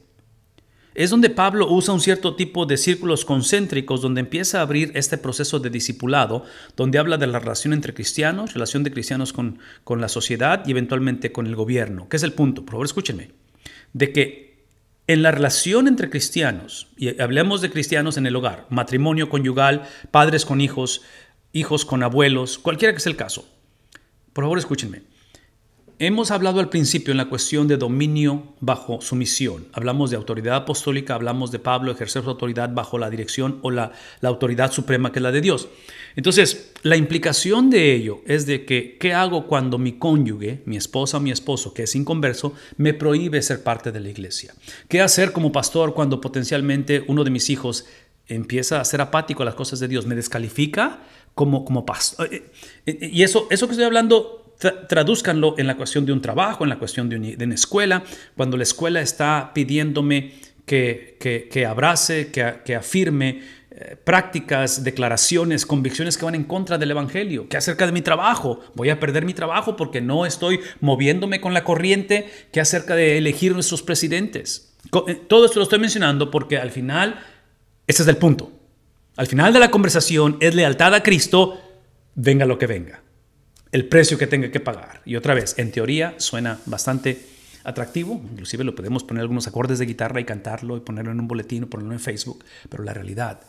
es donde Pablo usa un cierto tipo de círculos concéntricos donde empieza a abrir este proceso de discipulado, donde habla de la relación entre cristianos, relación de cristianos con, con la sociedad y eventualmente con el gobierno. ¿Qué es el punto? Por favor, escúchenme. De que en la relación entre cristianos, y hablemos de cristianos en el hogar, matrimonio conyugal, padres con hijos, hijos con abuelos, cualquiera que sea el caso, por favor escúchenme. Hemos hablado al principio en la cuestión de dominio bajo sumisión. Hablamos de autoridad apostólica, hablamos de Pablo ejercer su autoridad bajo la dirección o la, autoridad suprema que es la de Dios. Entonces, la implicación de ello es de que, ¿qué hago cuando mi cónyuge, mi esposa o mi esposo, que es inconverso, me prohíbe ser parte de la iglesia? ¿Qué hacer como pastor cuando potencialmente uno de mis hijos empieza a ser apático a las cosas de Dios? ¿Me descalifica como, como pastor? Eh, eh, y eso, eso que estoy hablando traduzcanlo tradúzcanlo en la cuestión de un trabajo, en la cuestión de, una escuela, cuando la escuela está pidiéndome que, que, abrace, que, afirme eh, prácticas, declaraciones, convicciones que van en contra del Evangelio, que acerca de mi trabajo, voy a perder mi trabajo porque no estoy moviéndome con la corriente, que acerca de elegir nuestros presidentes. Eh, todo esto lo estoy mencionando porque al final, ese es el punto. Al final de la conversación es lealtad a Cristo, venga lo que venga el precio que tenga que pagar. Y otra vez, en teoría suena bastante atractivo, inclusive lo podemos poner algunos acordes de guitarra y cantarlo y ponerlo en un boletín o ponerlo en Facebook, pero la realidad,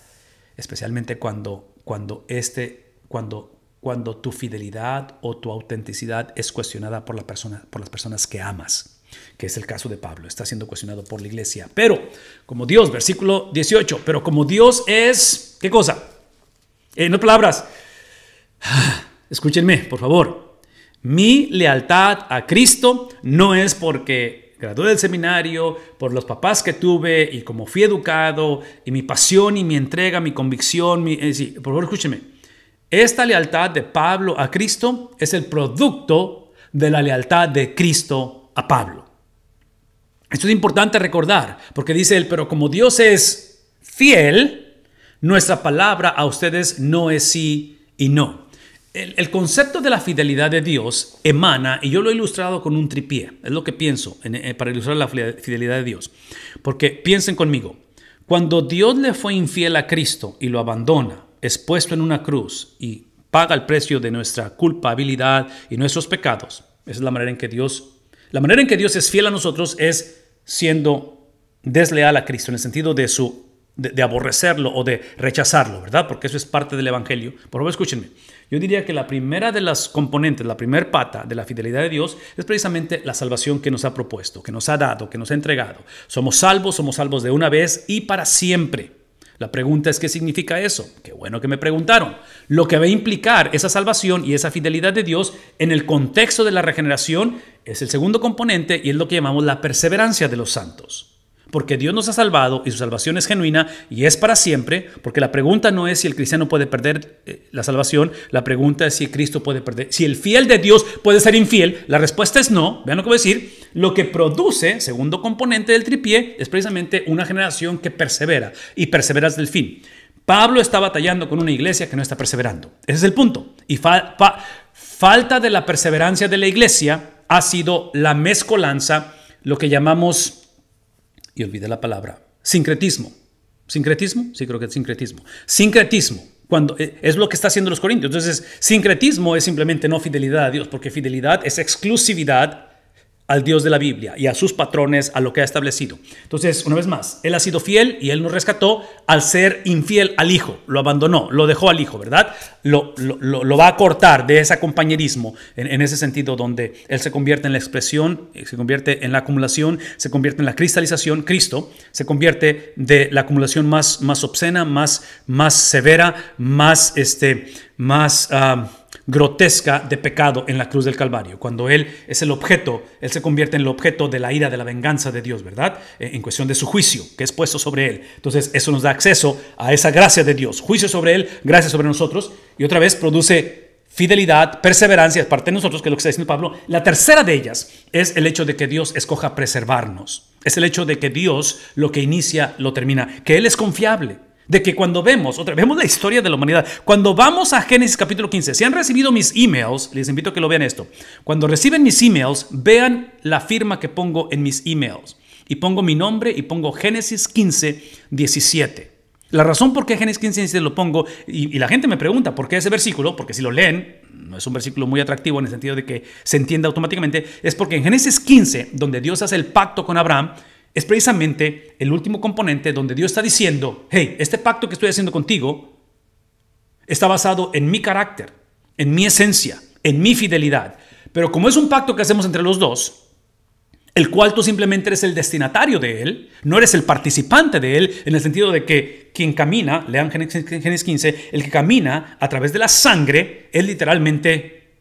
especialmente cuando, cuando, este, cuando, cuando tu fidelidad o tu autenticidad es cuestionada por, la persona, por las personas que amas, que es el caso de Pablo, está siendo cuestionado por la iglesia. Pero, como Dios, versículo 18, pero como Dios es, ¿qué cosa? En otras palabras, escúchenme, por favor, mi lealtad a Cristo no es porque gradué del seminario, por los papás que tuve y como fui educado, y mi pasión y mi entrega, mi convicción, eh, por favor, escúcheme. Esta lealtad de Pablo a Cristo es el producto de la lealtad de Cristo a Pablo. Esto es importante recordar, porque dice él, pero como Dios es fiel, nuestra palabra a ustedes no es sí y no el, concepto de la fidelidad de Dios emana, y yo lo he ilustrado con un tripié, es lo que pienso eh, para ilustrar la fidelidad de Dios. Porque piensen conmigo, cuando Dios le fue infiel a Cristo y lo abandona, expuesto en una cruz y paga el precio de nuestra culpabilidad y nuestros pecados, esa es la manera en que Dios, la manera en que Dios es fiel a nosotros es siendo desleal a Cristo, en el sentido de su de, aborrecerlo o de rechazarlo, ¿verdad? Porque eso es parte del Evangelio. Por favor, escúchenme. Yo diría que la primera de las componentes, la primer pata de la fidelidad de Dios es precisamente la salvación que nos ha propuesto, que nos ha dado, que nos ha entregado. Somos salvos, somos salvos de una vez y para siempre. La pregunta es qué significa eso. Qué bueno que me preguntaron. Lo que va a implicar esa salvación y esa fidelidad de Dios en el contexto de la regeneración es el segundo componente y es lo que llamamos la perseverancia de los santos porque Dios nos ha salvado y su salvación es genuina y es para siempre, porque la pregunta no es si el cristiano puede perder eh, la salvación, la pregunta es si Cristo puede perder, si el fiel de Dios puede ser infiel, la respuesta es no, vean lo que voy a decir, lo que produce, segundo componente del tripié, es precisamente una generación que persevera y persevera hasta el fin. Pablo está batallando con una iglesia que no está perseverando. Ese es el punto. Y falta de la perseverancia de la iglesia ha sido la mezcolanza, lo que llamamos y olvide la palabra. Sincretismo. Sincretismo, sí creo que es sincretismo. Sincretismo, cuando eh, es lo que está haciendo los corintios. Entonces, sincretismo es simplemente no fidelidad a Dios, porque fidelidad es exclusividad al Dios de la Biblia y a sus patrones, a lo que ha establecido. Entonces, una vez más, Él ha sido fiel y Él nos rescató al ser infiel al Hijo, lo abandonó, lo dejó al Hijo, ¿verdad? Lo, lo, va a cortar de ese compañerismo, en, ese sentido donde Él se convierte en la expresión, eh, se convierte en la acumulación, se convierte en la cristalización, Cristo se convierte de la acumulación más, más obscena, más, más severa, más, este, más... Ah, grotesca de pecado en la cruz del Calvario. Cuando Él es el objeto, Él se convierte en el objeto de la ira, de la venganza de Dios, ¿verdad? Eh, en cuestión de su juicio que es puesto sobre Él. Entonces eso nos da acceso a esa gracia de Dios. Juicio sobre Él, gracia sobre nosotros. Y otra vez produce fidelidad, perseverancia, es parte de nosotros, que es lo que está diciendo Pablo. La tercera de ellas es el hecho de que Dios escoja preservarnos. Es el hecho de que Dios lo que inicia lo termina, que Él es confiable. De que cuando vemos, otra vemos la historia de la humanidad, cuando vamos a Génesis capítulo 15, si han recibido mis emails, les invito a que lo vean esto. Cuando reciben mis emails, vean la firma que pongo en mis emails. Y pongo mi nombre y pongo Génesis 15, 17. La razón por qué Génesis 15 17 lo pongo, y, y, la gente me pregunta por qué ese versículo, porque si lo leen, no es un versículo muy atractivo en el sentido de que se entienda automáticamente, es porque en Génesis 15, donde Dios hace el pacto con Abraham, es precisamente el último componente donde Dios está diciendo, hey, este pacto que estoy haciendo contigo está basado en mi carácter, en mi esencia, en mi fidelidad. Pero como es un pacto que hacemos entre los dos, el cual tú simplemente eres el destinatario de él, no eres el participante de él, en el sentido de que quien camina, lean Génesis 15, el que camina a través de la sangre es literalmente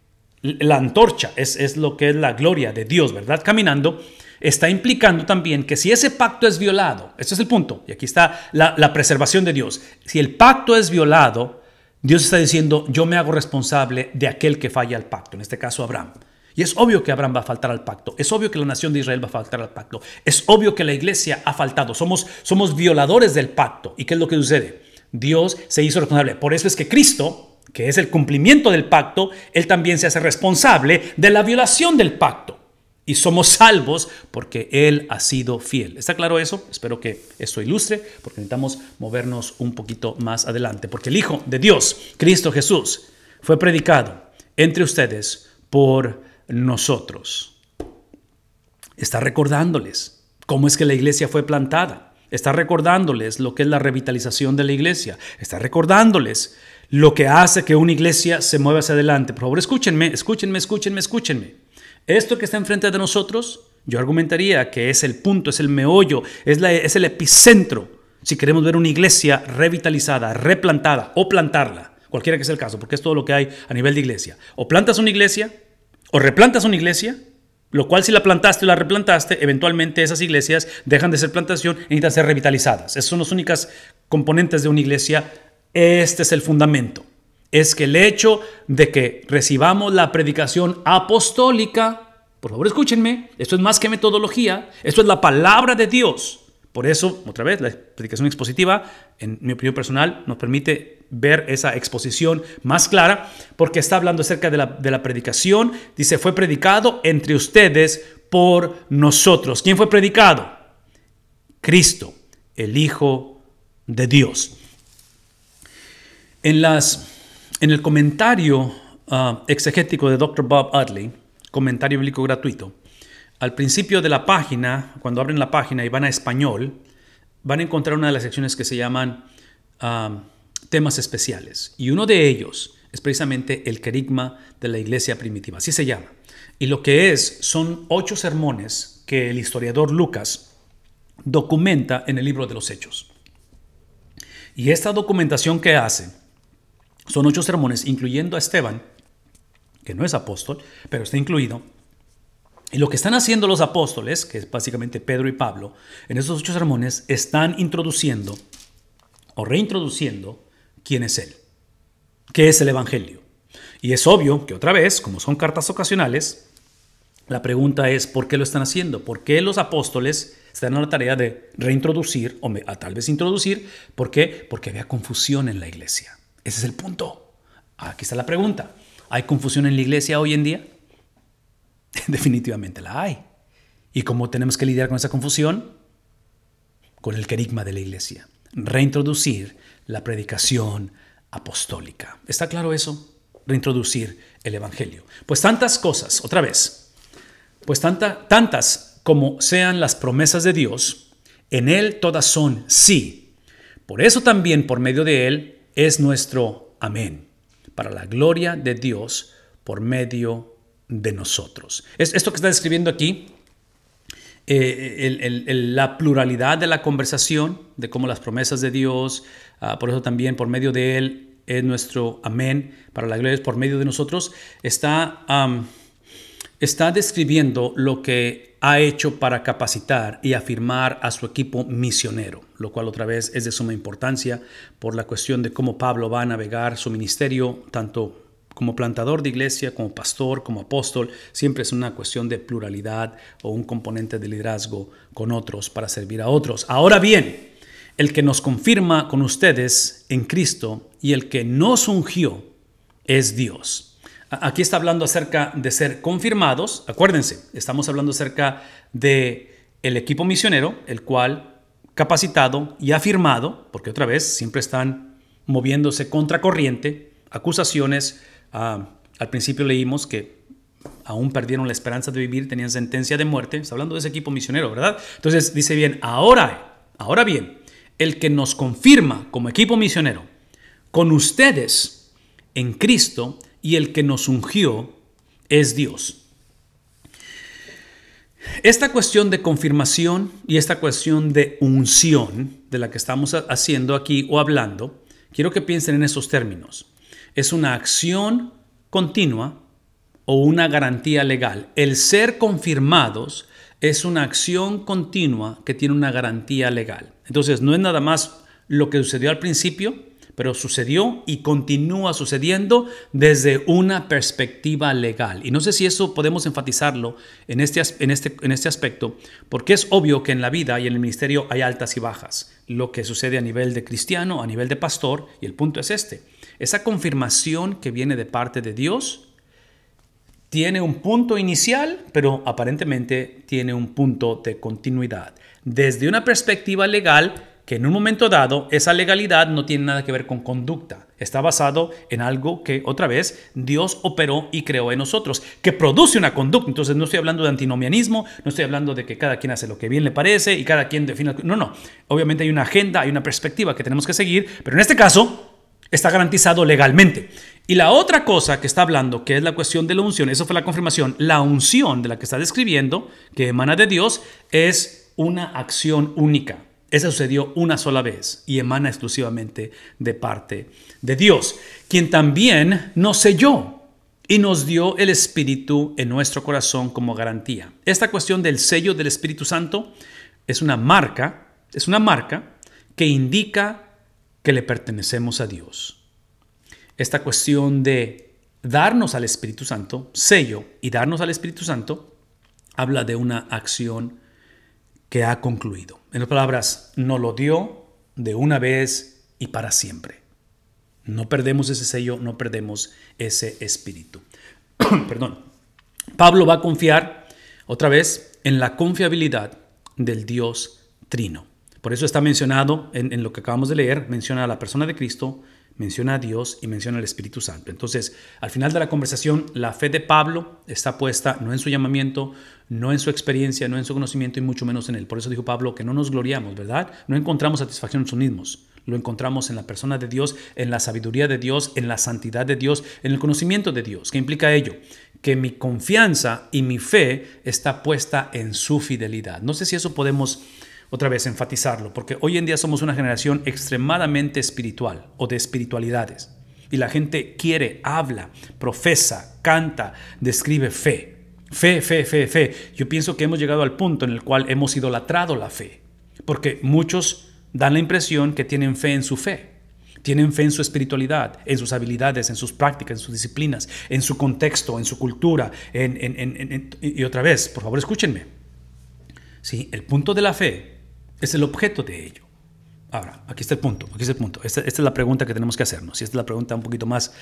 la antorcha, es, es lo que es la gloria de Dios, ¿verdad? Caminando está implicando también que si ese pacto es violado, este es el punto, y aquí está la, preservación de Dios, si el pacto es violado, Dios está diciendo, yo me hago responsable de aquel que falla al pacto, en este caso Abraham. Y es obvio que Abraham va a faltar al pacto, es obvio que la nación de Israel va a faltar al pacto, es obvio que la iglesia ha faltado, somos, somos violadores del pacto. ¿Y qué es lo que sucede? Dios se hizo responsable. Por eso es que Cristo, que es el cumplimiento del pacto, él también se hace responsable de la violación del pacto y somos salvos porque Él ha sido fiel. ¿Está claro eso? Espero que esto ilustre porque necesitamos movernos un poquito más adelante. Porque el Hijo de Dios, Cristo Jesús, fue predicado entre ustedes por nosotros. Está recordándoles cómo es que la iglesia fue plantada. Está recordándoles lo que es la revitalización de la iglesia. Está recordándoles lo que hace que una iglesia se mueva hacia adelante. Por favor, escúchenme, escúchenme, escúchenme, escúchenme. Esto que está enfrente de nosotros, yo argumentaría que es el punto, es el meollo, es, es el epicentro. Si queremos ver una iglesia revitalizada, replantada o plantarla, cualquiera que sea el caso, porque es todo lo que hay a nivel de iglesia. O plantas una iglesia, o replantas una iglesia, lo cual si la plantaste o la replantaste, eventualmente esas iglesias dejan de ser plantación y necesitan ser revitalizadas. Esas son los únicos componentes de una iglesia. Este es el fundamento es que el hecho de que recibamos la predicación apostólica, por favor escúchenme, esto es más que metodología, esto es la palabra de Dios. Por eso, otra vez, la predicación expositiva, en mi opinión personal, nos permite ver esa exposición más clara, porque está hablando acerca de la, predicación. Dice, fue predicado entre ustedes por nosotros. ¿Quién fue predicado? Cristo, el Hijo de Dios. En las en el comentario ah, exegético de Dr. Bob Adley, comentario bíblico gratuito, al principio de la página, cuando abren la página y van a español, van a encontrar una de las secciones que se llaman ah, temas especiales. Y uno de ellos es precisamente el querigma de la iglesia primitiva, así se llama. Y lo que es son ocho sermones que el historiador Lucas documenta en el libro de los Hechos. Y esta documentación que hace son ocho sermones, incluyendo a Esteban, que no es apóstol, pero está incluido. Y lo que están haciendo los apóstoles, que es básicamente Pedro y Pablo, en esos ocho sermones están introduciendo o reintroduciendo quién es Él, qué es el Evangelio. Y es obvio que otra vez, como son cartas ocasionales, la pregunta es por qué lo están haciendo, por qué los apóstoles están en la tarea de reintroducir o tal vez introducir, ¿por qué? Porque había confusión en la iglesia. Ese es el punto. Aquí está la pregunta. ¿Hay confusión en la iglesia hoy en día? Definitivamente la hay. ¿Y cómo tenemos que lidiar con esa confusión? Con el querigma de la iglesia. Reintroducir la predicación apostólica. ¿Está claro eso? Reintroducir el Evangelio. Pues tantas cosas, otra vez, pues tanta, tantas como sean las promesas de Dios, en Él todas son sí. Por eso también por medio de Él es nuestro amén, para la gloria de Dios por medio de nosotros. esto que está describiendo aquí, eh, la pluralidad de la conversación, de cómo las promesas de Dios, ah, por eso también por medio de Él es nuestro amén, para la gloria es por medio de nosotros, está está describiendo lo que ha hecho para capacitar y afirmar a su equipo misionero, lo cual otra vez es de suma importancia por la cuestión de cómo Pablo va a navegar su ministerio, tanto como plantador de iglesia, como pastor, como apóstol, siempre es una cuestión de pluralidad o un componente de liderazgo con otros para servir a otros. Ahora bien, el que nos confirma con ustedes en Cristo y el que nos ungió es Dios Aquí está hablando acerca de ser confirmados. Acuérdense, estamos hablando acerca de el equipo misionero, el cual capacitado y afirmado, porque otra vez siempre están moviéndose contracorriente, acusaciones. Ah, al principio leímos que aún perdieron la esperanza de vivir, tenían sentencia de muerte. Está hablando de ese equipo misionero, ¿verdad? Entonces dice bien, ahora, ahora bien, el que nos confirma como equipo misionero, con ustedes en Cristo, y el que nos ungió es Dios. Esta cuestión de confirmación y esta cuestión de unción de la que estamos haciendo aquí o hablando, quiero que piensen en esos términos. Es una acción continua o una garantía legal. El ser confirmados es una acción continua que tiene una garantía legal. Entonces, no es nada más lo que sucedió al principio, pero sucedió y continúa sucediendo desde una perspectiva legal. Y no sé si eso podemos enfatizarlo en este, en este, en este aspecto, porque es obvio que en la vida y en el ministerio hay altas y bajas, lo que sucede a nivel de cristiano, a nivel de pastor, y el punto es este, esa confirmación que viene de parte de Dios tiene un punto inicial, pero aparentemente tiene un punto de continuidad. Desde una perspectiva legal, que en un momento dado esa legalidad no tiene nada que ver con conducta. Está basado en algo que otra vez Dios operó y creó en nosotros, que produce una conducta. Entonces no estoy hablando de antinomianismo, no estoy hablando de que cada quien hace lo que bien le parece y cada quien define... No, no. Obviamente hay una agenda, hay una perspectiva que tenemos que seguir, pero en este caso está garantizado legalmente. Y la otra cosa que está hablando, que es la cuestión de la unción, eso fue la confirmación, la unción de la que está describiendo, que emana de Dios, es una acción única. Eso sucedió una sola vez y emana exclusivamente de parte de Dios, quien también nos selló y nos dio el Espíritu en nuestro corazón como garantía. Esta cuestión del sello del Espíritu Santo es una marca, es una marca que indica que le pertenecemos a Dios. Esta cuestión de darnos al Espíritu Santo, sello y darnos al Espíritu Santo, habla de una acción que ha concluido. En otras palabras, no lo dio de una vez y para siempre. No perdemos ese sello, no perdemos ese espíritu. Perdón. Pablo va a confiar otra vez en la confiabilidad del Dios Trino. Por eso está mencionado en, en, lo que acabamos de leer, menciona a la persona de Cristo, menciona a Dios y menciona al Espíritu Santo. Entonces, al final de la conversación, la fe de Pablo está puesta no en su llamamiento, no en su experiencia, no en su conocimiento y mucho menos en él. Por eso dijo Pablo que no nos gloriamos, ¿verdad? No encontramos satisfacción en nosotros mismos. Lo encontramos en la persona de Dios, en la sabiduría de Dios, en la santidad de Dios, en el conocimiento de Dios. ¿Qué implica ello? Que mi confianza y mi fe está puesta en su fidelidad. No sé si eso podemos otra vez enfatizarlo, porque hoy en día somos una generación extremadamente espiritual o de espiritualidades. Y la gente quiere, habla, profesa, canta, describe fe. Fe, fe, fe, fe. Yo pienso que hemos llegado al punto en el cual hemos idolatrado la fe, porque muchos dan la impresión que tienen fe en su fe. Tienen fe en su espiritualidad, en sus habilidades, en sus prácticas, en sus disciplinas, en su contexto, en su cultura. y otra vez, por favor, escúchenme. Sí, el punto de la fe es el objeto de ello. Ahora, aquí está el punto, aquí está el punto. Esta, es la pregunta que tenemos que hacernos. Y esta es la pregunta un poquito más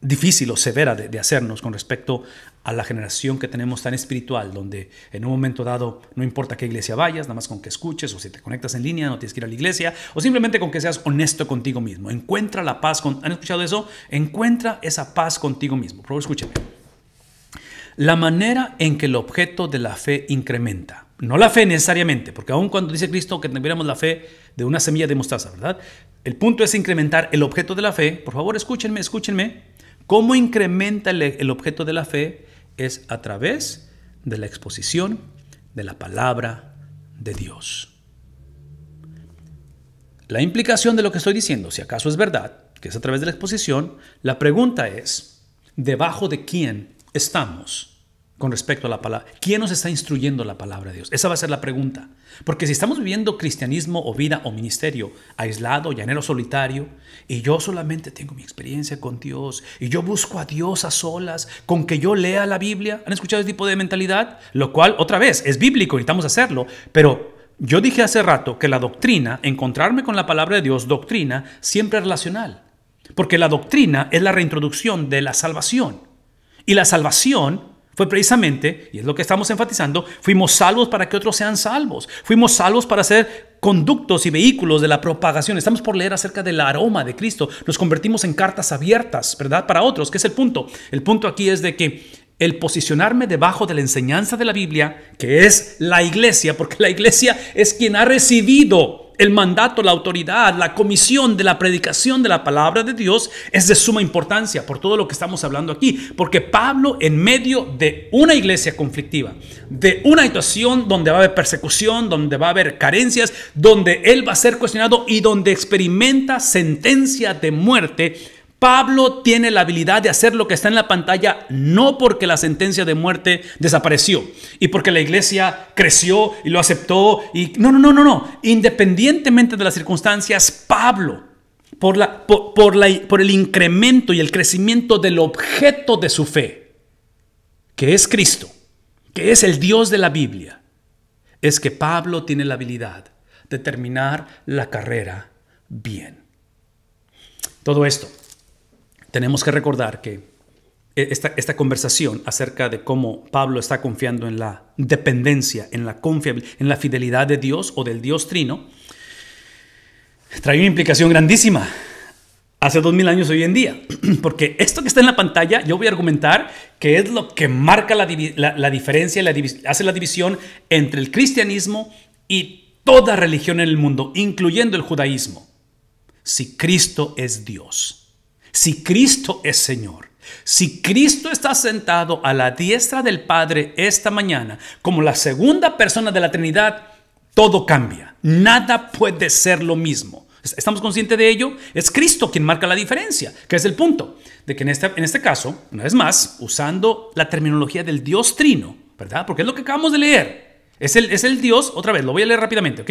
difícil o severa de, de hacernos con respecto a la generación que tenemos tan espiritual, donde en un momento dado no importa qué iglesia vayas, nada más con que escuches o si te conectas en línea, no tienes que ir a la iglesia, o simplemente con que seas honesto contigo mismo. Encuentra la paz con... ¿Han escuchado eso? Encuentra esa paz contigo mismo. Por favor, escúchame. La manera en que el objeto de la fe incrementa. No la fe necesariamente, porque aún cuando dice Cristo que tendríamos la fe de una semilla de mostaza, ¿verdad? El punto es incrementar el objeto de la fe. Por favor, escúchenme, escúchenme. ¿Cómo incrementa el objeto de la fe? es a través de la exposición de la palabra de Dios. La implicación de lo que estoy diciendo, si acaso es verdad, que es a través de la exposición, la pregunta es, ¿debajo de quién estamos? con respecto a la palabra? ¿Quién nos está instruyendo la palabra de Dios? Esa va a ser la pregunta. Porque si estamos viviendo cristianismo o vida o ministerio aislado, llanero solitario, y yo solamente tengo mi experiencia con Dios, y yo busco a Dios a solas, con que yo lea la Biblia, ¿han escuchado ese tipo de mentalidad? Lo cual, otra vez, es bíblico, y a hacerlo, pero yo dije hace rato que la doctrina, encontrarme con la palabra de Dios, doctrina, siempre es relacional. Porque la doctrina es la reintroducción de la salvación. Y la salvación fue precisamente, y es lo que estamos enfatizando, fuimos salvos para que otros sean salvos. Fuimos salvos para ser conductos y vehículos de la propagación. Estamos por leer acerca del aroma de Cristo. Nos convertimos en cartas abiertas, ¿verdad? Para otros, ¿qué es el punto? El punto aquí es de que el posicionarme debajo de la enseñanza de la Biblia, que es la iglesia, porque la iglesia es quien ha recibido el mandato, la autoridad, la comisión de la predicación de la palabra de Dios es de suma importancia por todo lo que estamos hablando aquí, porque Pablo en medio de una iglesia conflictiva, de una situación donde va a haber persecución, donde va a haber carencias, donde él va a ser cuestionado y donde experimenta sentencia de muerte, Pablo tiene la habilidad de hacer lo que está en la pantalla no porque la sentencia de muerte desapareció y porque la iglesia creció y lo aceptó y no, no, no, no, no. Independientemente de las circunstancias, Pablo, por, la, por, por el incremento y el crecimiento del objeto de su fe, que es Cristo, que es el Dios de la Biblia, es que Pablo tiene la habilidad de terminar la carrera bien. Todo esto tenemos que recordar que eh, esta, conversación acerca de cómo Pablo está confiando en la dependencia, en la en la fidelidad de Dios o del Dios Trino, trae una implicación grandísima hace dos mil años hoy en día. Porque esto que está en la pantalla, yo voy a argumentar que es lo que marca la, diferencia, hace la división entre el cristianismo y toda religión en el mundo, incluyendo el judaísmo. Si Cristo es Dios si Cristo es Señor. Si Cristo está sentado a la diestra del Padre esta mañana como la segunda persona de la Trinidad, todo cambia. Nada puede ser lo mismo. ¿Estamos conscientes de ello? Es Cristo quien marca la diferencia, que es el punto de que en este, en este caso, una vez más, usando la terminología del Dios trino, ¿verdad? Porque es lo que acabamos de leer. Es el, es el Dios, otra vez, lo voy a leer rápidamente, ¿ok?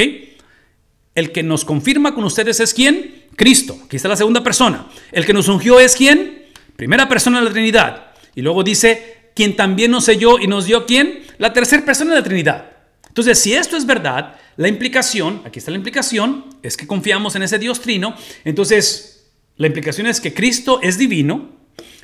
El que nos confirma con ustedes es quién? Cristo. Aquí está la segunda persona. El que nos ungió es quién? Primera persona de la Trinidad. Y luego dice, quien también nos selló y nos dio quién? La tercera persona de la Trinidad. Entonces, si esto es verdad, la implicación, aquí está la implicación, es que confiamos en ese Dios trino. Entonces, la implicación es que Cristo es divino,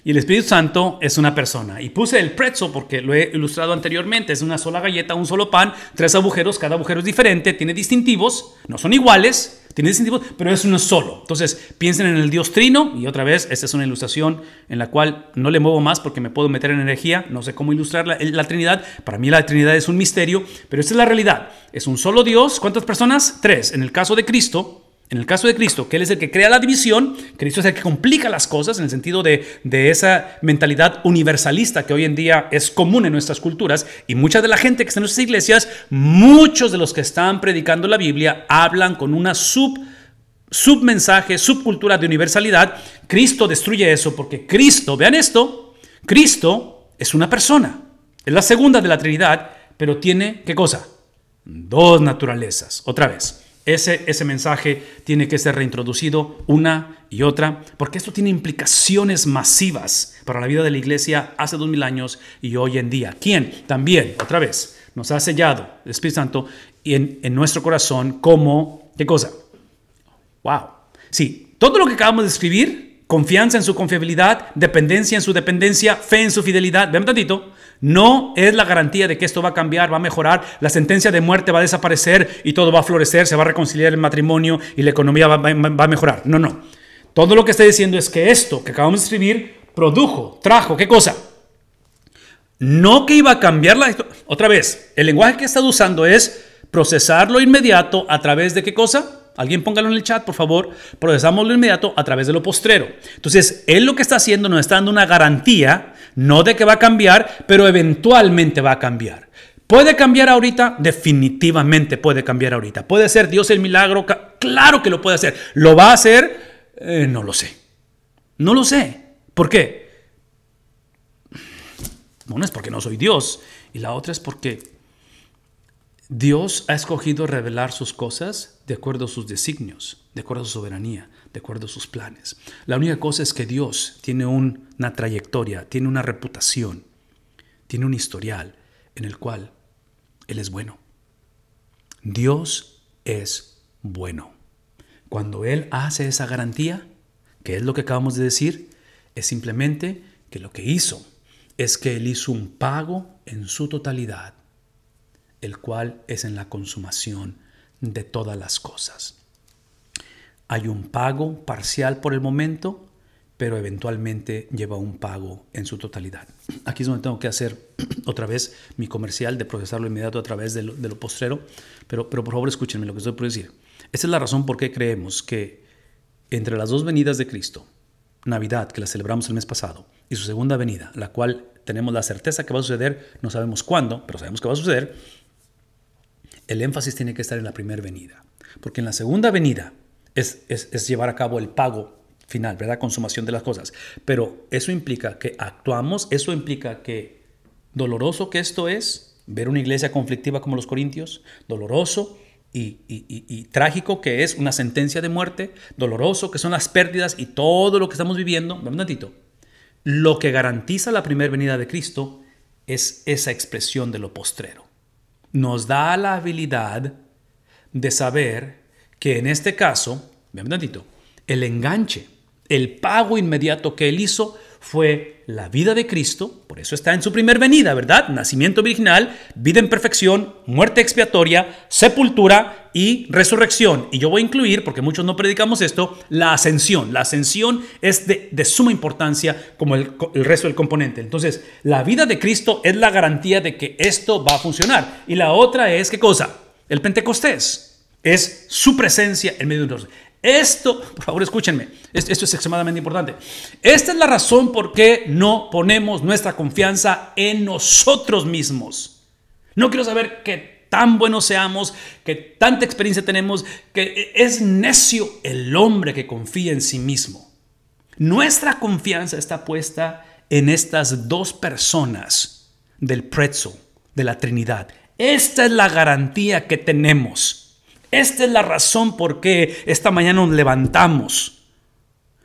y el Espíritu Santo es una persona. Y puse el pretzel porque lo he ilustrado anteriormente. Es una sola galleta, un solo pan, tres agujeros. Cada agujero es diferente, tiene distintivos, no son iguales, tiene distintivos, pero es uno solo. Entonces piensen en el Dios Trino. Y otra vez, esta es una ilustración en la cual no le muevo más porque me puedo meter en energía. No sé cómo ilustrar la, la Trinidad. Para mí la Trinidad es un misterio, pero esta es la realidad. Es un solo Dios. ¿Cuántas personas? Tres. En el caso de Cristo, en el caso de Cristo, que Él es el que crea la división, Cristo es el que complica las cosas en el sentido de, esa mentalidad universalista que hoy en día es común en nuestras culturas y mucha de la gente que está en nuestras iglesias, muchos de los que están predicando la Biblia hablan con una sub submensaje, subcultura de universalidad. Cristo destruye eso porque Cristo, vean esto, Cristo es una persona, es la segunda de la Trinidad, pero tiene, ¿qué cosa? Dos naturalezas. Otra vez. Ese, mensaje tiene que ser reintroducido una y otra, porque esto tiene implicaciones masivas para la vida de la iglesia hace dos mil años y hoy en día. ¿Quién? También, otra vez, nos ha sellado el Espíritu Santo en, en nuestro corazón como, ¿qué cosa? ¡Wow! Sí, todo lo que acabamos de escribir, confianza en su confiabilidad, dependencia en su dependencia, fe en su fidelidad, un tantito, no es la garantía de que esto va a cambiar, va a mejorar, la sentencia de muerte va a desaparecer y todo va a florecer, se va a reconciliar el matrimonio y la economía va, a mejorar. No, no. Todo lo que está diciendo es que esto que acabamos de escribir produjo, trajo, ¿qué cosa? No que iba a cambiar la... Otra vez, el lenguaje que he estado usando es procesar lo inmediato a través de qué cosa? Alguien póngalo en el chat, por favor. Procesamos lo inmediato a través de lo postrero. Entonces, él lo que está haciendo no está dando una garantía no de que va a cambiar, pero eventualmente va a cambiar. ¿Puede cambiar ahorita? Definitivamente puede cambiar ahorita. ¿Puede ser Dios el milagro? Claro que lo puede hacer. ¿Lo va a hacer? Eh, no lo sé. No lo sé. ¿Por qué? Una es porque no soy Dios y la otra es porque Dios ha escogido revelar sus cosas de acuerdo a sus designios, de acuerdo a su soberanía de acuerdo a sus planes. La única cosa es que Dios tiene una trayectoria, tiene una reputación, tiene un historial en el cual Él es bueno. Dios es bueno. Cuando Él hace esa garantía, que es lo que acabamos de decir, es simplemente que lo que hizo es que Él hizo un pago en su totalidad, el cual es en la consumación de todas las cosas. Hay un pago parcial por el momento, pero eventualmente lleva un pago en su totalidad. Aquí es donde tengo que hacer otra vez mi comercial de procesarlo inmediato a través de lo, postrero, pero, pero por favor escúchenme lo que estoy por decir. Esta es la razón por qué creemos que entre las dos venidas de Cristo, Navidad, que la celebramos el mes pasado, y su segunda venida, la cual tenemos la certeza que va a suceder, no sabemos cuándo, pero sabemos que va a suceder, el énfasis tiene que estar en la primera venida. Porque en la segunda venida, es, llevar a cabo el pago final, ¿verdad? Consumación de las cosas. Pero eso implica que actuamos, eso implica que doloroso que esto es, ver una iglesia conflictiva como los corintios, doloroso y, trágico que es una sentencia de muerte, doloroso que son las pérdidas y todo lo que estamos viviendo. un ratito. Lo que garantiza la primera venida de Cristo es esa expresión de lo postrero. Nos da la habilidad de saber que en este caso, vean tantito, el enganche, el pago inmediato que él hizo fue la vida de Cristo, por eso está en su primer venida, ¿verdad? Nacimiento virginal, vida en perfección, muerte expiatoria, sepultura y resurrección. Y yo voy a incluir, porque muchos no predicamos esto, la ascensión. La ascensión es de, suma importancia como el, resto del componente. Entonces, la vida de Cristo es la garantía de que esto va a funcionar. Y la otra es, ¿qué cosa? El Pentecostés es su presencia en medio de nosotros. Esto, por favor, escúchenme, esto, es extremadamente importante. Esta es la razón por qué no ponemos nuestra confianza en nosotros mismos. No quiero saber qué tan buenos seamos, que tanta experiencia tenemos, que es necio el hombre que confía en sí mismo. Nuestra confianza está puesta en estas dos personas del pretzel, de la Trinidad. Esta es la garantía que tenemos. Esta es la razón por qué esta mañana nos levantamos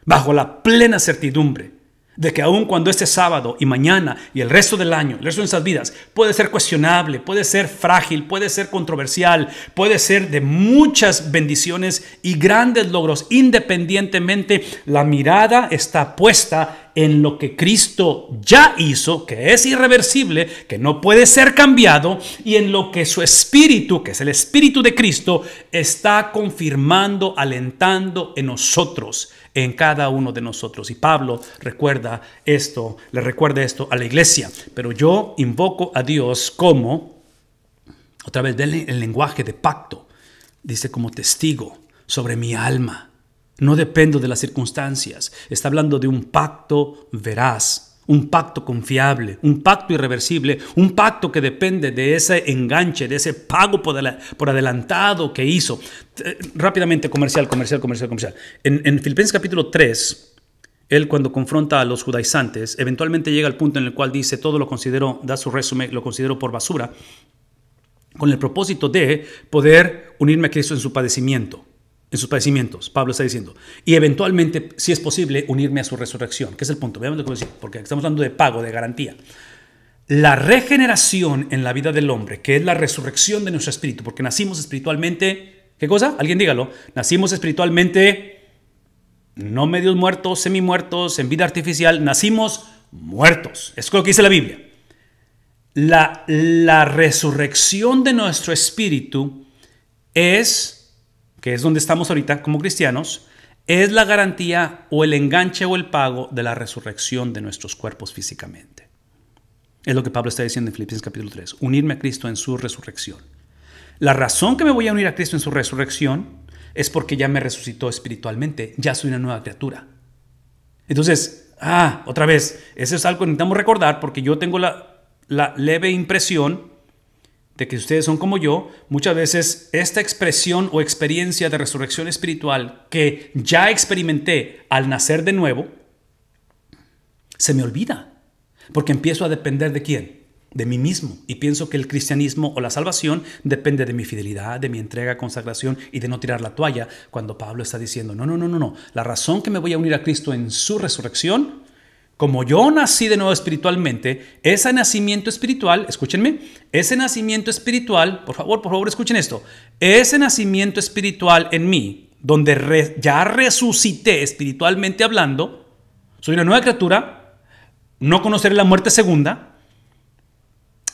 bajo la plena certidumbre de que aun cuando este sábado y mañana y el resto del año, el resto de nuestras vidas, puede ser cuestionable, puede ser frágil, puede ser controversial, puede ser de muchas bendiciones y grandes logros, independientemente, la mirada está puesta en lo que Cristo ya hizo, que es irreversible, que no puede ser cambiado, y en lo que su espíritu, que es el espíritu de Cristo, está confirmando, alentando en nosotros en cada uno de nosotros. Y Pablo recuerda esto, le recuerda esto a la iglesia. Pero yo invoco a Dios como, otra vez, del el lenguaje de pacto, dice como testigo sobre mi alma. No dependo de las circunstancias. Está hablando de un pacto veraz un pacto confiable, un pacto irreversible, un pacto que depende de ese enganche, de ese pago por, adelantado que hizo. Eh, rápidamente, comercial, comercial, comercial, comercial. En, en Filipenses capítulo 3, él cuando confronta a los judaizantes, eventualmente llega al punto en el cual dice, todo lo considero, da su resumen, lo considero por basura, con el propósito de poder unirme a Cristo en su padecimiento en sus padecimientos, Pablo está diciendo, y eventualmente, si es posible, unirme a su resurrección, que es el punto, veamos lo que decir, porque estamos hablando de pago, de garantía. La regeneración en la vida del hombre, que es la resurrección de nuestro espíritu, porque nacimos espiritualmente, ¿qué cosa? Alguien dígalo, nacimos espiritualmente, no medios muertos, semi muertos, en vida artificial, nacimos muertos. Es lo que dice la Biblia. La, la resurrección de nuestro espíritu es que es donde estamos ahorita como cristianos, es la garantía o el enganche o el pago de la resurrección de nuestros cuerpos físicamente. Es lo que Pablo está diciendo en Filipenses capítulo 3, unirme a Cristo en su resurrección. La razón que me voy a unir a Cristo en su resurrección es porque ya me resucitó espiritualmente, ya soy una nueva criatura. Entonces, ah, otra vez, eso es algo que necesitamos recordar porque yo tengo la, la leve impresión de que ustedes son como yo, muchas veces esta expresión o experiencia de resurrección espiritual que ya experimenté al nacer de nuevo, se me olvida, porque empiezo a depender de quién, de mí mismo, y pienso que el cristianismo o la salvación depende de mi fidelidad, de mi entrega, consagración y de no tirar la toalla, cuando Pablo está diciendo, no, no, no, no, no, la razón que me voy a unir a Cristo en su resurrección como yo nací de nuevo espiritualmente, ese nacimiento espiritual, escúchenme, ese nacimiento espiritual, por favor, por favor, escuchen esto, ese nacimiento espiritual en mí, donde ya resucité espiritualmente hablando, soy una nueva criatura, no conoceré la muerte segunda,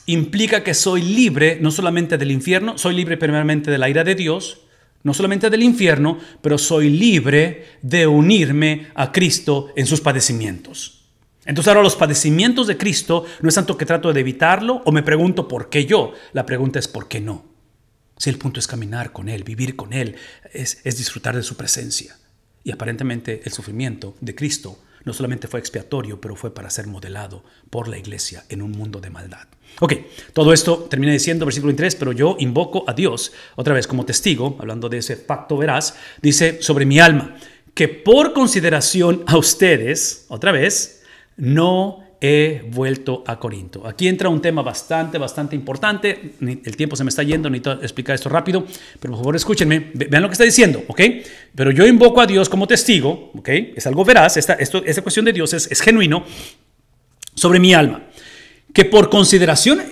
implica que soy libre no solamente del infierno, soy libre primeramente de la ira de Dios, no solamente del infierno, pero soy libre de unirme a Cristo en sus padecimientos. Entonces ahora los padecimientos de Cristo no es tanto que trato de evitarlo o me pregunto por qué yo. La pregunta es por qué no. Si el punto es caminar con Él, vivir con Él, es, disfrutar de su presencia. Y aparentemente el sufrimiento de Cristo no solamente fue expiatorio, pero fue para ser modelado por la iglesia en un mundo de maldad. Ok, todo esto termina diciendo versículo 23, pero yo invoco a Dios, otra vez como testigo, hablando de ese pacto veraz, dice sobre mi alma, que por consideración a ustedes, otra vez, no he vuelto a Corinto. Aquí entra un tema bastante, bastante importante. El tiempo se me está yendo, necesito explicar esto rápido, pero por favor escúchenme, vean lo que está diciendo, ¿ok? Pero yo invoco a Dios como testigo, ¿ok? Es algo veraz, esta, esto, cuestión de Dios es, es genuino sobre mi alma. Que por consideración,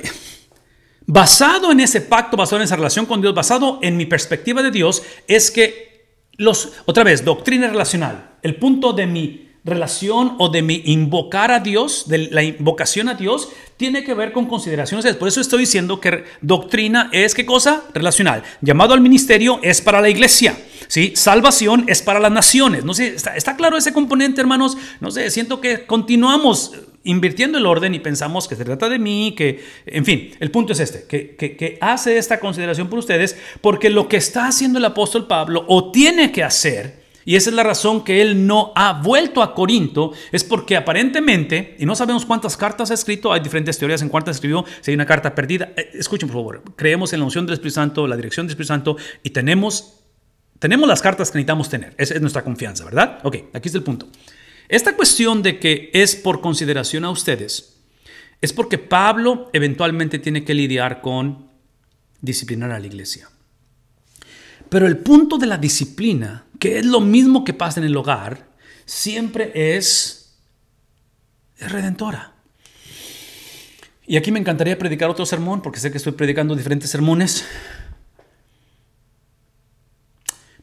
basado en ese pacto, basado en esa relación con Dios, basado en mi perspectiva de Dios, es que los, otra vez, doctrina relacional, el punto de mi relación o de mi invocar a Dios, de la invocación a Dios, tiene que ver con consideraciones. Por eso estoy diciendo que doctrina es qué cosa? Relacional. Llamado al ministerio es para la iglesia. ¿sí? Salvación es para las naciones. No sé, está, claro ese componente, hermanos. No sé, siento que continuamos invirtiendo el orden y pensamos que se trata de mí, que, en fin, el punto es este, que, que, hace esta consideración por ustedes, porque lo que está haciendo el apóstol Pablo o tiene que hacer y esa es la razón que él no ha vuelto a Corinto, es porque aparentemente, y no sabemos cuántas cartas ha escrito, hay diferentes teorías en cuántas escribió, si hay una carta perdida. Eh, escuchen, por favor, creemos en la unción del Espíritu Santo, la dirección del Espíritu Santo, y tenemos, tenemos las cartas que necesitamos tener. Esa es nuestra confianza, ¿verdad? Ok, aquí está el punto. Esta cuestión de que es por consideración a ustedes, es porque Pablo eventualmente tiene que lidiar con disciplinar a la iglesia. Pero el punto de la disciplina que es lo mismo que pasa en el hogar, siempre es, es redentora. Y aquí me encantaría predicar otro sermón, porque sé que estoy predicando diferentes sermones.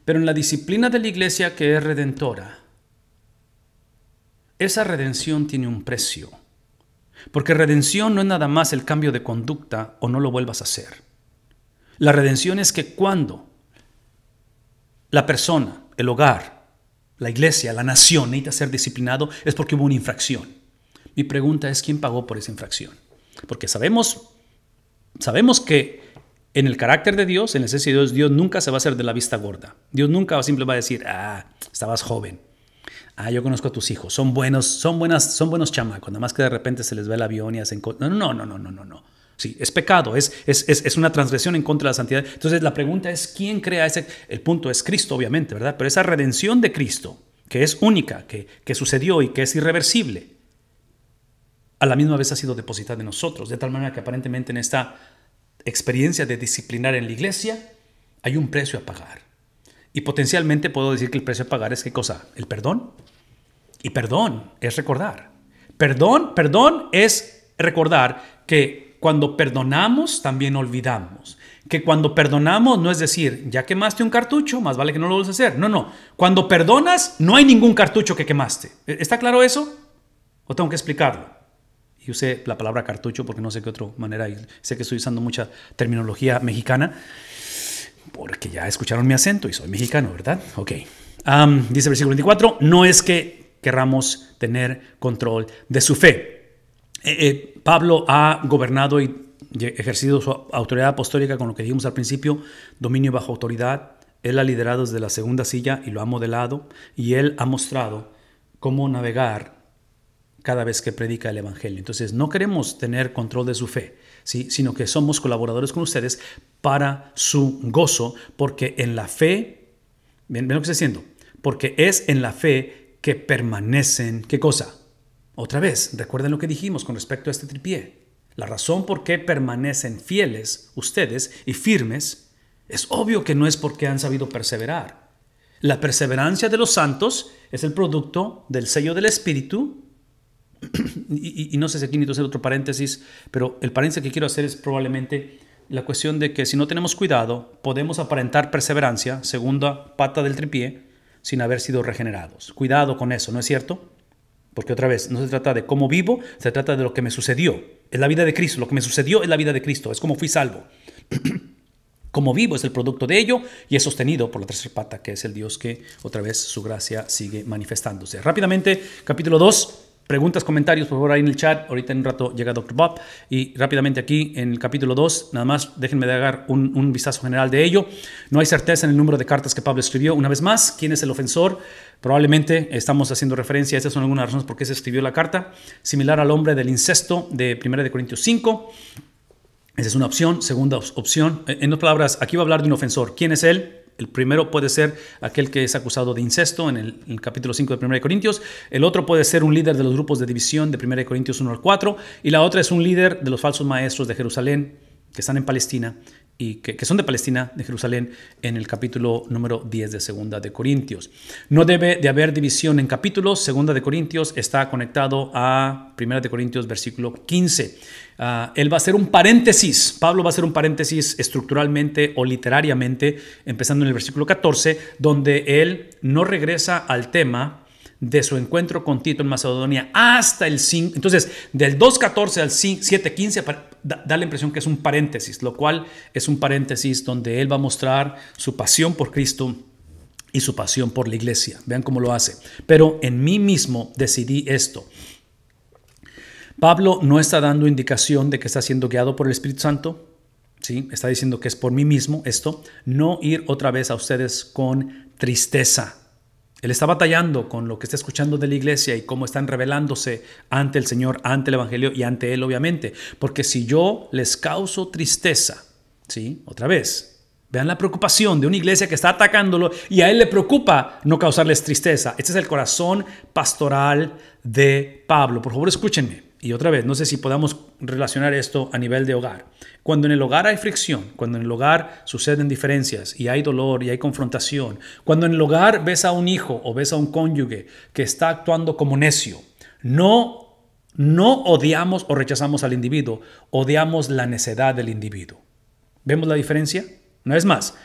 Pero en la disciplina de la iglesia que es redentora, esa redención tiene un precio. Porque redención no es nada más el cambio de conducta o no lo vuelvas a hacer. La redención es que cuando la persona el hogar, la iglesia, la nación necesita ser disciplinado es porque hubo una infracción. Mi pregunta es quién pagó por esa infracción. Porque sabemos, sabemos que en el carácter de Dios, en la esencia de Dios, Dios nunca se va a hacer de la vista gorda. Dios nunca siempre va a decir, ah, estabas joven. Ah, yo conozco a tus hijos, son buenos, son buenas, son buenos chamacos, nada más que de repente se les ve el avión y hacen No, no, no, no, no, no, no. Sí, es pecado, es, es, una transgresión en contra de la santidad. Entonces la pregunta es, ¿quién crea ese? El punto es Cristo, obviamente, ¿verdad? Pero esa redención de Cristo, que es única, que, que sucedió y que es irreversible, a la misma vez ha sido depositada en nosotros, de tal manera que aparentemente en esta experiencia de disciplinar en la iglesia hay un precio a pagar. Y potencialmente puedo decir que el precio a pagar es qué cosa? El perdón. Y perdón es recordar. Perdón, perdón es recordar que cuando perdonamos también olvidamos. Que cuando perdonamos no es decir, ya quemaste un cartucho, más vale que no lo vuelvas a hacer. No, no. Cuando perdonas no hay ningún cartucho que quemaste. ¿E-, ¿Está claro eso? ¿O tengo que explicarlo? Y usé la palabra cartucho porque no sé qué otra manera. Y sé que estoy usando mucha terminología mexicana porque ya escucharon mi acento y soy mexicano, ¿verdad? Ok. dice el versículo 24, no es que querramos tener control de su fe. Eh, eh, Pablo ha gobernado y ejercido su autoridad apostólica con lo que dijimos al principio, dominio bajo autoridad. Él ha liderado desde la segunda silla y lo ha modelado y él ha mostrado cómo navegar cada vez que predica el Evangelio. Entonces, no queremos tener control de su fe, sino que somos colaboradores con ustedes para su gozo, porque en la fe, ven, ven lo que estoy diciendo, porque es en la fe que permanecen, ¿qué cosa? Otra vez, recuerden lo que dijimos con respecto a este tripié. La razón por qué permanecen fieles ustedes y firmes es obvio que no es porque han sabido perseverar. La perseverancia de los santos es el producto del sello del Espíritu. y, no sé si aquí necesito hacer otro paréntesis, pero el paréntesis que quiero hacer es probablemente la cuestión de que si no tenemos cuidado, podemos aparentar perseverancia, segunda pata del tripié, sin haber sido regenerados. Cuidado con eso, ¿no es cierto? Porque otra vez, no se trata de cómo vivo, se trata de lo que me sucedió. Es la vida de Cristo, lo que me sucedió es la vida de Cristo, es como fui salvo. como vivo es el producto de ello y es sostenido por la tercera pata, que es el Dios que otra vez su gracia sigue manifestándose. Rápidamente, capítulo 2, Preguntas, comentarios, por favor, ahí en el chat. Ahorita en un rato llega Dr. Bob. Y rápidamente aquí en el capítulo 2, nada más déjenme dar un, un vistazo general de ello. No hay certeza en el número de cartas que Pablo escribió. Una vez más, ¿quién es el ofensor? Probablemente estamos haciendo referencia, estas son algunas razones por qué se escribió la carta, similar al hombre del incesto de 1 de Corintios 5. Esa es una opción. Segunda opción, eh, en otras palabras, aquí va a hablar de un ofensor. ¿Quién es él? El primero puede ser aquel que es acusado de incesto en el, capítulo 5 de 1 Corintios. El otro puede ser un líder de los grupos de división de 1 Corintios 1 al 4. Y la otra es un líder de los falsos maestros de Jerusalén que están en Palestina y que, son de Palestina, de Jerusalén, en el capítulo número 10 de Segunda de Corintios. No debe de haber división en capítulos. Segunda de Corintios está conectado a Primera de Corintios, versículo 15. Ah, él va a hacer un paréntesis, Pablo va a hacer un paréntesis estructuralmente o literariamente, empezando en el versículo 14, donde él no regresa al tema de su encuentro con Tito en Macedonia hasta el 5. Entonces, del 2.14 al 7.15 da, la impresión que es un paréntesis, lo cual es un paréntesis donde él va a mostrar su pasión por Cristo y su pasión por la iglesia. Vean cómo lo hace. Pero en mí mismo decidí esto. Pablo no está dando indicación de que está siendo guiado por el Espíritu Santo. ¿sí? Está diciendo que es por mí mismo esto. No ir otra vez a ustedes con tristeza él está batallando con lo que está escuchando de la iglesia y cómo están revelándose ante el Señor, ante el Evangelio y ante Él, obviamente. Porque si yo les causo tristeza, ¿sí? Otra vez, Vean la preocupación de una iglesia que está atacándolo y a él le preocupa no causarles tristeza. Este es el corazón pastoral de Pablo. Por favor, escúchenme y otra vez, no sé si podamos relacionar esto a nivel de hogar. Cuando en el hogar hay fricción, cuando en el hogar suceden diferencias y hay dolor y hay confrontación, cuando en el hogar ves a un hijo o ves a un cónyuge que está actuando como necio, no no odiamos o rechazamos al individuo, odiamos la necedad del individuo. ¿Vemos la diferencia? No es más,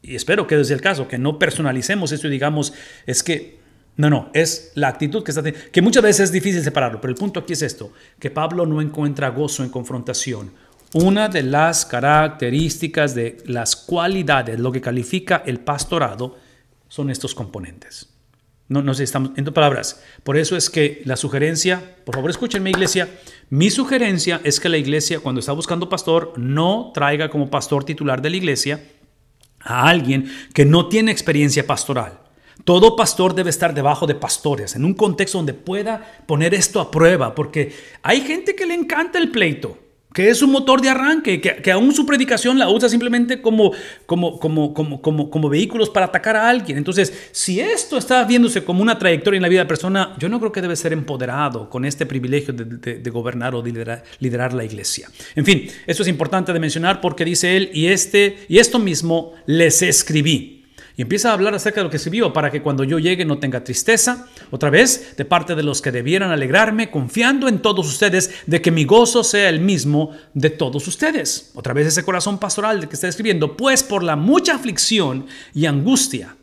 y espero que desde el caso, que no personalicemos esto y digamos, es que no, no, es la actitud que está teniendo, que muchas veces es difícil separarlo, pero el punto aquí es esto, que Pablo no encuentra gozo en confrontación. Una de las características de las cualidades, lo que califica el pastorado, son estos componentes. No, no sé, estamos en palabras. Por eso es que la sugerencia, por favor escúchenme iglesia, mi sugerencia es que la iglesia cuando está buscando pastor no traiga como pastor titular de la iglesia a alguien que no tiene experiencia pastoral todo pastor debe estar debajo de pastores, en un contexto donde pueda poner esto a prueba, porque hay gente que le encanta el pleito, que es un motor de arranque, que, que aún su predicación la usa simplemente como, como, como, como, como, vehículos para atacar a alguien. Entonces, si esto está viéndose como una trayectoria en la vida de persona, yo no creo que debe ser empoderado con este privilegio de, gobernar o liderar, la iglesia. En fin, esto es importante de mencionar porque dice él, y, este, y esto mismo les escribí. Y empieza a hablar acerca de lo que se para que cuando yo llegue no tenga tristeza. Otra vez, de parte de los que debieran alegrarme, confiando en todos ustedes de que mi gozo sea el mismo de todos ustedes. Otra vez ese corazón pastoral de que está escribiendo, pues por la mucha aflicción y angustia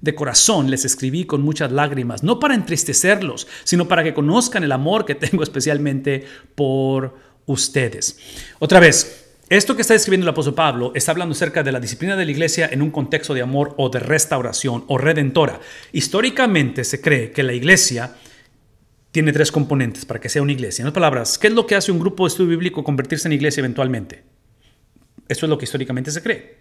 de corazón les escribí con muchas lágrimas, no para entristecerlos, sino para que conozcan el amor que tengo especialmente por ustedes. Otra vez, esto que está escribiendo el apóstol Pablo está hablando acerca de la disciplina de la iglesia en un contexto de amor o de restauración o redentora. Históricamente se cree que la iglesia tiene tres componentes para que sea una iglesia. En otras palabras, ¿qué es lo que hace un grupo de estudio bíblico convertirse en iglesia eventualmente? Eso es lo que históricamente se cree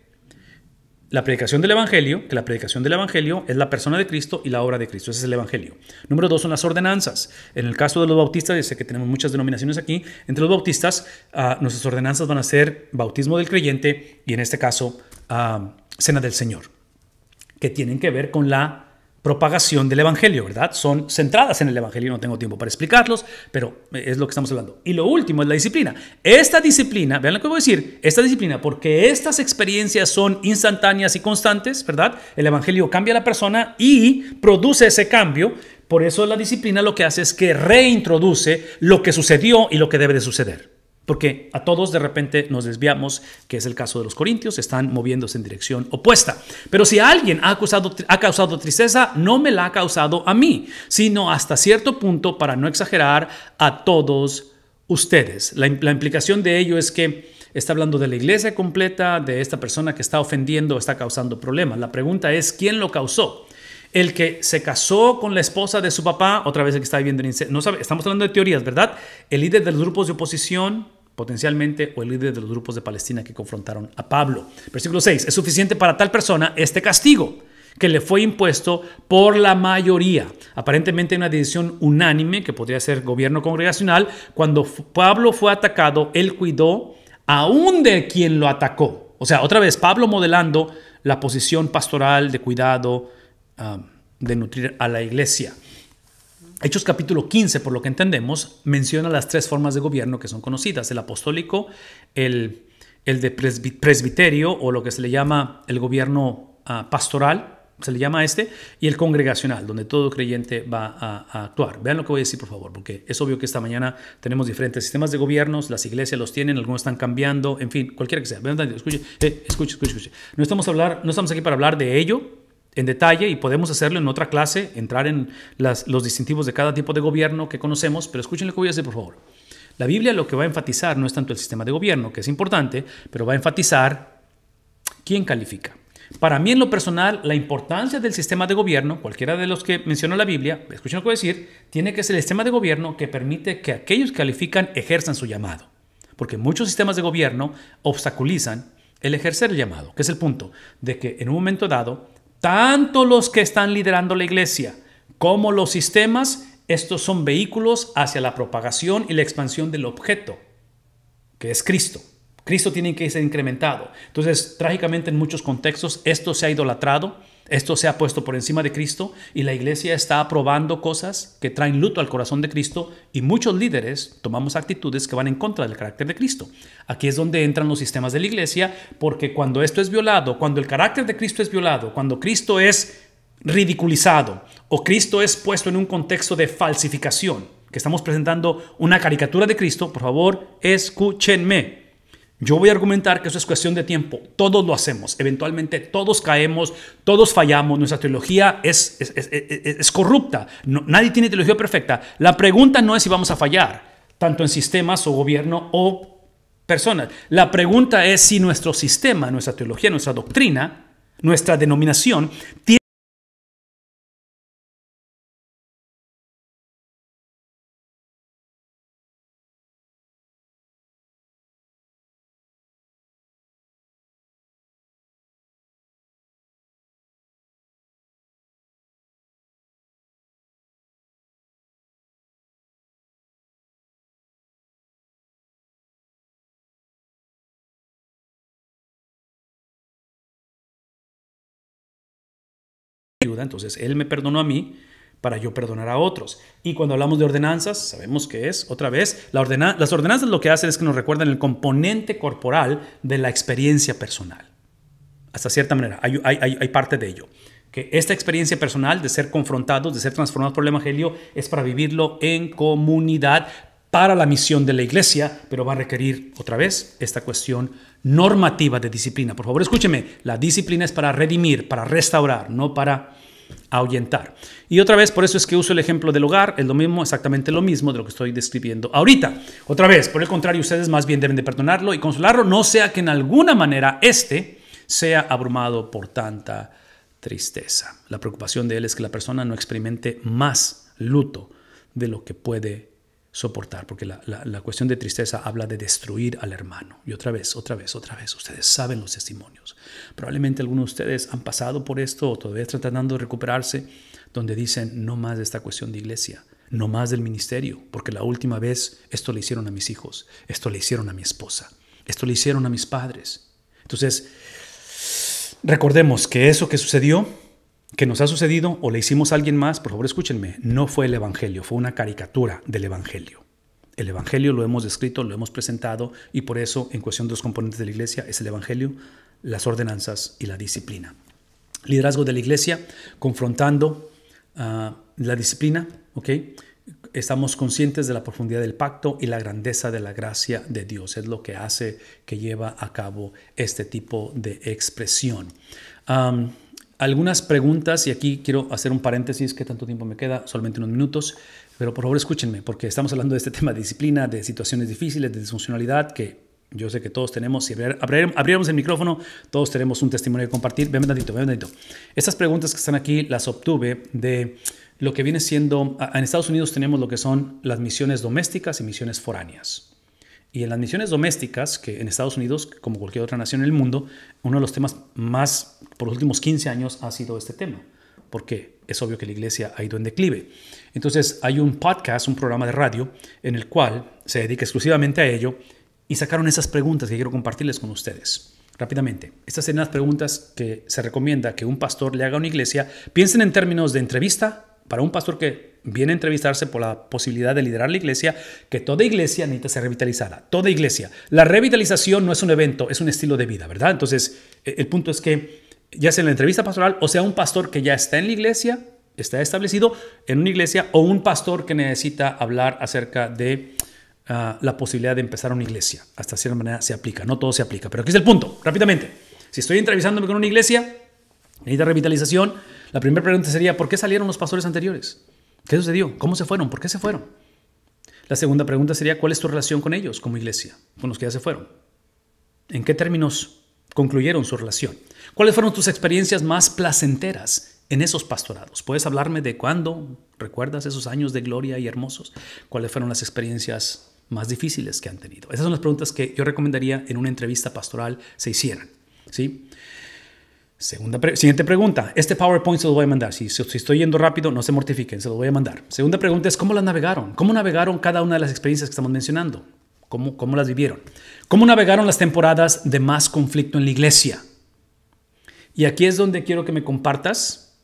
la predicación del Evangelio, que la predicación del Evangelio es la persona de Cristo y la obra de Cristo. Ese es el Evangelio. Número dos son las ordenanzas. En el caso de los bautistas, ya sé que tenemos muchas denominaciones aquí, entre los bautistas ah, nuestras ordenanzas van a ser bautismo del creyente y en este caso ah, cena del Señor, que tienen que ver con la propagación del Evangelio, ¿verdad? Son centradas en el Evangelio, no tengo tiempo para explicarlos, pero es lo que estamos hablando. Y lo último es la disciplina. Esta disciplina, vean lo que voy a decir, esta disciplina, porque estas experiencias son instantáneas y constantes, ¿verdad? El Evangelio cambia a la persona y produce ese cambio. Por eso la disciplina lo que hace es que reintroduce lo que sucedió y lo que debe de suceder. Porque a todos de repente nos desviamos, que es el caso de los corintios, están moviéndose en dirección opuesta. Pero si alguien ha causado, ha causado tristeza, no me la ha causado a mí, sino hasta cierto punto, para no exagerar, a todos ustedes. La, implicación de ello es que está hablando de la iglesia completa, de esta persona que está ofendiendo, está causando problemas. La pregunta es, ¿quién lo causó? el que se casó con la esposa de su papá, otra vez el que está viviendo en no sabe, estamos hablando de teorías, ¿verdad? El líder de los grupos de oposición, potencialmente, o el líder de los grupos de Palestina que confrontaron a Pablo. Versículo 6, es suficiente para tal persona este castigo que le fue impuesto por la mayoría. Aparentemente una decisión unánime que podría ser gobierno congregacional. Cuando Pablo fue atacado, él cuidó aún de quien lo atacó. O sea, otra vez, Pablo modelando la posición pastoral de cuidado, ah, de nutrir a la iglesia. Hechos capítulo 15, por lo que entendemos, menciona las tres formas de gobierno que son conocidas, el apostólico, el, el de presbiterio o lo que se le llama el gobierno ah, pastoral, se le llama este, y el congregacional, donde todo creyente va a, actuar. Vean lo que voy a decir, por favor, porque es obvio que esta mañana tenemos diferentes sistemas de gobiernos, las iglesias los tienen, algunos están cambiando, en fin, cualquiera que sea. escuche, eh, escuche, escuche, escuche. No estamos, a hablar, no estamos aquí para hablar de ello, en detalle y podemos hacerlo en otra clase, entrar en los distintivos de cada tipo de gobierno que conocemos, pero escuchen lo que voy a decir, por favor. La Biblia lo que va a enfatizar no es tanto el sistema de gobierno, que es importante, pero va a enfatizar quién califica. Para mí en lo personal, la importancia del sistema de gobierno, cualquiera de los que menciona la Biblia, escuchen lo que voy a decir, tiene que ser el sistema de gobierno que permite que aquellos que califican ejerzan su llamado. Porque muchos sistemas de gobierno obstaculizan el ejercer el llamado, que es el punto de que en un momento dado tanto los que están liderando la iglesia como los sistemas, estos son vehículos hacia la propagación y la expansión del objeto, que es Cristo. Cristo tiene que ser incrementado. Entonces, trágicamente en muchos contextos, esto se ha idolatrado esto se ha puesto por encima de Cristo y la iglesia está aprobando cosas que traen luto al corazón de Cristo y muchos líderes tomamos actitudes que van en contra del carácter de Cristo. Aquí es donde entran los sistemas de la iglesia porque cuando esto es violado, cuando el carácter de Cristo es violado, cuando Cristo es ridiculizado o Cristo es puesto en un contexto de falsificación, que estamos presentando una caricatura de Cristo, por favor, escúchenme. Yo voy a argumentar que eso es cuestión de tiempo. Todos lo hacemos. Eventualmente todos caemos, todos fallamos. Nuestra teología es, corrupta. nadie tiene teología perfecta. La pregunta no es si vamos a fallar, tanto en sistemas o gobierno o personas. La pregunta es si nuestro sistema, nuestra teología, nuestra doctrina, nuestra denominación tiene entonces Él me perdonó a mí para yo perdonar a otros. Y cuando hablamos de ordenanzas, sabemos que es, otra vez, la ordena las ordenanzas lo que hacen es que nos recuerdan el componente corporal de la experiencia personal. Hasta cierta manera, hay, hay parte de ello. Que esta experiencia personal de ser confrontados, de ser transformados por el Evangelio, es para vivirlo en comunidad, para la misión de la iglesia, pero va a requerir otra vez esta cuestión normativa de disciplina. Por favor, escúcheme, la disciplina es para redimir, para restaurar, no para ahuyentar. Y otra vez, por eso es que uso el ejemplo del hogar, es lo mismo, exactamente lo mismo de lo que estoy describiendo ahorita. Otra vez, por el contrario, ustedes más bien deben de perdonarlo y consolarlo, no sea que en alguna manera éste sea abrumado por tanta tristeza. La preocupación de él es que la persona no experimente más luto de lo que puede soportar, porque la, cuestión de tristeza habla de destruir al hermano. Y otra vez, otra vez, otra vez, ustedes saben los testimonios. Probablemente algunos de ustedes han pasado por esto o todavía están tratando de recuperarse, donde dicen, no más de esta cuestión de iglesia, no más del ministerio, porque la última vez esto le hicieron a mis hijos, esto le hicieron a mi esposa, esto le hicieron a mis padres. Entonces, recordemos que eso que sucedió que nos ha sucedido o le hicimos a alguien más, por favor escúchenme, no fue el Evangelio, fue una caricatura del Evangelio. El Evangelio lo hemos descrito, lo hemos presentado y por eso en cuestión de los componentes de la iglesia es el Evangelio, las ordenanzas y la disciplina. Liderazgo de la iglesia, confrontando ah, la disciplina, ¿ok? Estamos conscientes de la profundidad del pacto y la grandeza de la gracia de Dios. Es lo que hace que lleva a cabo este tipo de expresión algunas preguntas y aquí quiero hacer un paréntesis, que tanto tiempo me queda, solamente unos minutos, pero por favor escúchenme, porque estamos hablando de este tema de disciplina, de situaciones difíciles, de disfuncionalidad, que yo sé que todos tenemos, si abriéramos el micrófono, todos tenemos un testimonio que compartir. Ven tantito, ven tantito. Estas preguntas que están aquí las obtuve de lo que viene siendo, en Estados Unidos tenemos lo que son las misiones domésticas y misiones foráneas. Y en las misiones domésticas, que en Estados Unidos, como cualquier otra nación en el mundo, uno de los temas más por los últimos 15 años ha sido este tema, porque es obvio que la iglesia ha ido en declive. Entonces hay un podcast, un programa de radio, en el cual se dedica exclusivamente a ello y sacaron esas preguntas que quiero compartirles con ustedes. Rápidamente, estas serían las preguntas que se recomienda que un pastor le haga a una iglesia. Piensen en términos de entrevista para un pastor que viene a entrevistarse por la posibilidad de liderar la iglesia, que toda iglesia necesita ser revitalizada, toda iglesia. La revitalización no es un evento, es un estilo de vida, ¿verdad? Entonces, e, el punto es que ya sea en la entrevista pastoral, o sea, un pastor que ya está en la iglesia, está establecido en una iglesia, o un pastor que necesita hablar acerca de ah, la posibilidad de empezar una iglesia. Hasta cierta manera se aplica, no todo se aplica, pero aquí es el punto, rápidamente. Si estoy entrevistándome con una iglesia, necesita revitalización, la primera pregunta sería, ¿por qué salieron los pastores anteriores? ¿Qué sucedió? ¿Cómo se fueron? ¿Por qué se fueron? La segunda pregunta sería, ¿cuál es tu relación con ellos como iglesia? Con los que ya se fueron. ¿En qué términos concluyeron su relación? ¿Cuáles fueron tus experiencias más placenteras en esos pastorados? ¿Puedes hablarme de cuándo recuerdas esos años de gloria y hermosos? ¿Cuáles fueron las experiencias más difíciles que han tenido? Esas son las preguntas que yo recomendaría en una entrevista pastoral se hicieran. ¿sí? Segunda siguiente pregunta. Este PowerPoint se lo voy a mandar. Si, si, estoy yendo rápido, no se mortifiquen, se lo voy a mandar. Segunda pregunta es, ¿cómo las navegaron? ¿Cómo navegaron cada una de las experiencias que estamos mencionando? ¿Cómo, cómo las vivieron? ¿Cómo navegaron las temporadas de más conflicto en la iglesia? Y aquí es donde quiero que me compartas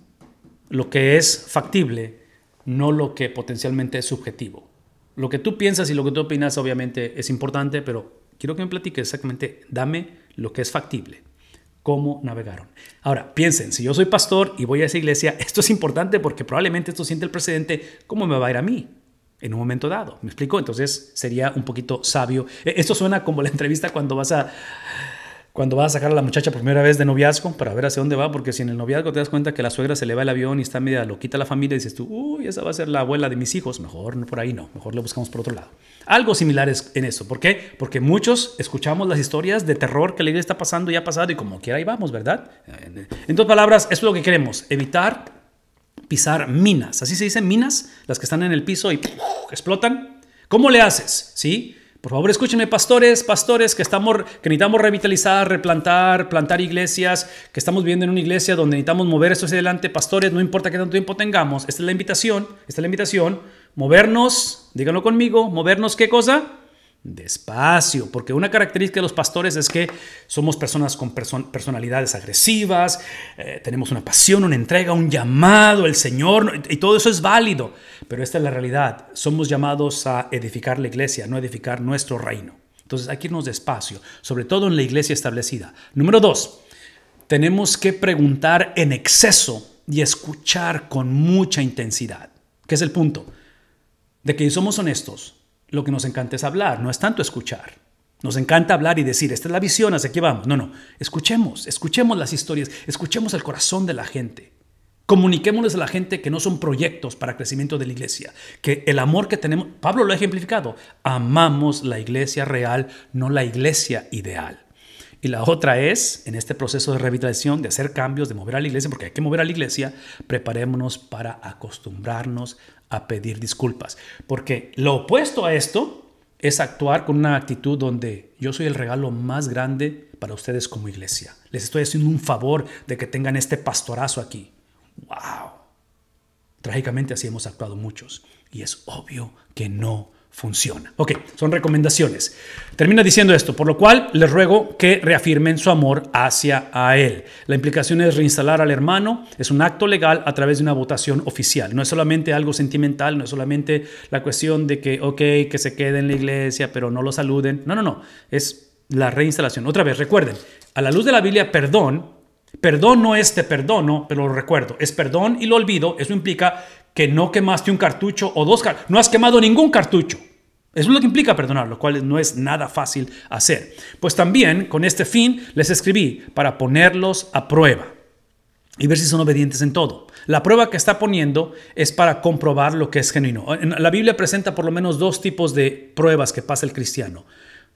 lo que es factible, no lo que potencialmente es subjetivo. Lo que tú piensas y lo que tú opinas obviamente es importante, pero quiero que me platiques exactamente, dame lo que es factible cómo navegaron. Ahora, piensen, si yo soy pastor y voy a esa iglesia, esto es importante porque probablemente esto siente el precedente, ¿cómo me va a ir a mí? en un momento dado. ¿Me explico? Entonces sería un poquito sabio. E, esto suena como la entrevista cuando vas a cuando vas a sacar a la muchacha por primera vez de noviazgo para ver hacia dónde va, porque si en el noviazgo te das cuenta que la suegra se le va el avión y está media loquita la familia, y dices tú, uy, esa va a ser la abuela de mis hijos, mejor no por ahí no, mejor lo buscamos por otro lado. Algo similar es en eso, ¿por qué? Porque muchos escuchamos las historias de terror que la iglesia está pasando y ha pasado y como quiera ahí vamos, ¿verdad? En dos palabras, eso es lo que queremos, evitar pisar minas, así se dicen minas, las que están en el piso y explotan. ¿Cómo le haces? ¿Sí? Por favor, escúchenme, pastores, pastores, que, estamos, que necesitamos revitalizar, replantar, plantar iglesias, que estamos viviendo en una iglesia donde necesitamos mover esto hacia adelante. Pastores, no importa qué tanto tiempo tengamos, esta es la invitación, esta es la invitación, movernos, díganlo conmigo, movernos qué cosa? despacio, porque una característica de los pastores es que somos personas con personalidades agresivas, eh, tenemos una pasión, una entrega, un llamado, el Señor, y todo eso es válido, pero esta es la realidad, somos llamados a edificar la iglesia, no edificar nuestro reino. Entonces hay que irnos despacio, sobre todo en la iglesia establecida. Número dos, tenemos que preguntar en exceso y escuchar con mucha intensidad, que es el punto, de que somos honestos, lo que nos encanta es hablar, no es tanto escuchar. Nos encanta hablar y decir, esta es la visión, hacia aquí vamos. No, no, escuchemos, escuchemos las historias, escuchemos el corazón de la gente. Comuniquémosles a la gente que no son proyectos para crecimiento de la iglesia, que el amor que tenemos, Pablo lo ha ejemplificado, amamos la iglesia real, no la iglesia ideal. Y la otra es, en este proceso de revitalización, de hacer cambios, de mover a la iglesia, porque hay que mover a la iglesia, preparémonos para acostumbrarnos a pedir disculpas. Porque lo opuesto a esto es actuar con una actitud donde yo soy el regalo más grande para ustedes como iglesia. Les estoy haciendo un favor de que tengan este pastorazo aquí. ¡Wow! Trágicamente así hemos actuado muchos. Y es obvio que no funciona. Ok, son recomendaciones. Termina diciendo esto, por lo cual les ruego que reafirmen su amor hacia a él. La implicación es reinstalar al hermano, es un acto legal a través de una votación oficial. No es solamente algo sentimental, no es solamente la cuestión de que, ok, que se quede en la iglesia, pero no lo saluden. No, no, no, es la reinstalación. Otra vez, recuerden, a la luz de la Biblia, perdón Perdón no es perdono, pero lo recuerdo. Es perdón y lo olvido. Eso implica que no quemaste un cartucho o dos cartuchos. No has quemado ningún cartucho. Eso es lo que implica perdonar, lo cual no es nada fácil hacer. Pues también con este fin les escribí para ponerlos a prueba y ver si son obedientes en todo. La prueba que está poniendo es para comprobar lo que es genuino. La Biblia presenta por lo menos dos tipos de pruebas que pasa el cristiano.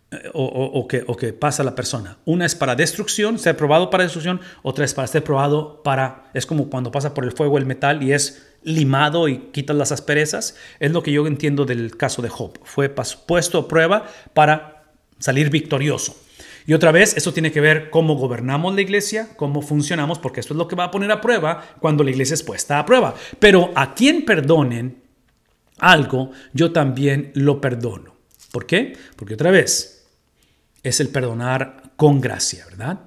Eh, o, que, o que pasa la persona. Una es para destrucción, ser probado para destrucción, otra es para ser probado para, es como cuando pasa por el fuego el metal y es limado y quita las asperezas, es lo que yo entiendo del caso de Job. Fue puesto a prueba para salir victorioso. Y otra vez, eso tiene que ver cómo gobernamos la iglesia, cómo funcionamos, porque esto es lo que va a poner a prueba cuando la iglesia es puesta a prueba. Pero a quien perdonen algo, yo también lo perdono. ¿Por qué? Porque otra vez, es el perdonar con gracia, ¿verdad?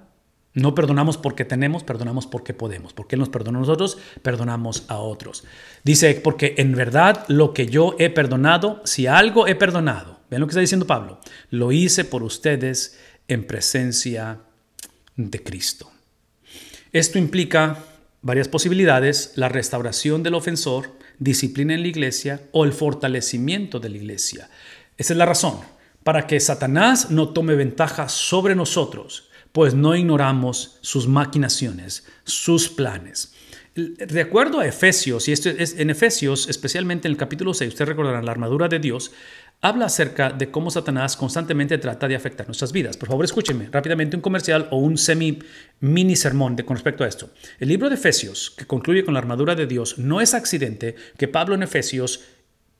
No perdonamos porque tenemos, perdonamos porque podemos. Porque Él nos perdona a nosotros, perdonamos a otros. Dice, porque en verdad lo que yo he perdonado, si algo he perdonado, ven lo que está diciendo Pablo, lo hice por ustedes en presencia de Cristo. Esto implica varias posibilidades, la restauración del ofensor, disciplina en la iglesia o el fortalecimiento de la iglesia. Esa es la razón para que Satanás no tome ventaja sobre nosotros pues no ignoramos sus maquinaciones, sus planes. De acuerdo a Efesios, y esto es en Efesios, especialmente en el capítulo 6, usted recordará la armadura de Dios, habla acerca de cómo Satanás constantemente trata de afectar nuestras vidas. Por favor, escúchenme rápidamente un comercial o un semi mini sermón con respecto a esto. El libro de Efesios, que concluye con la armadura de Dios, no es accidente que Pablo en Efesios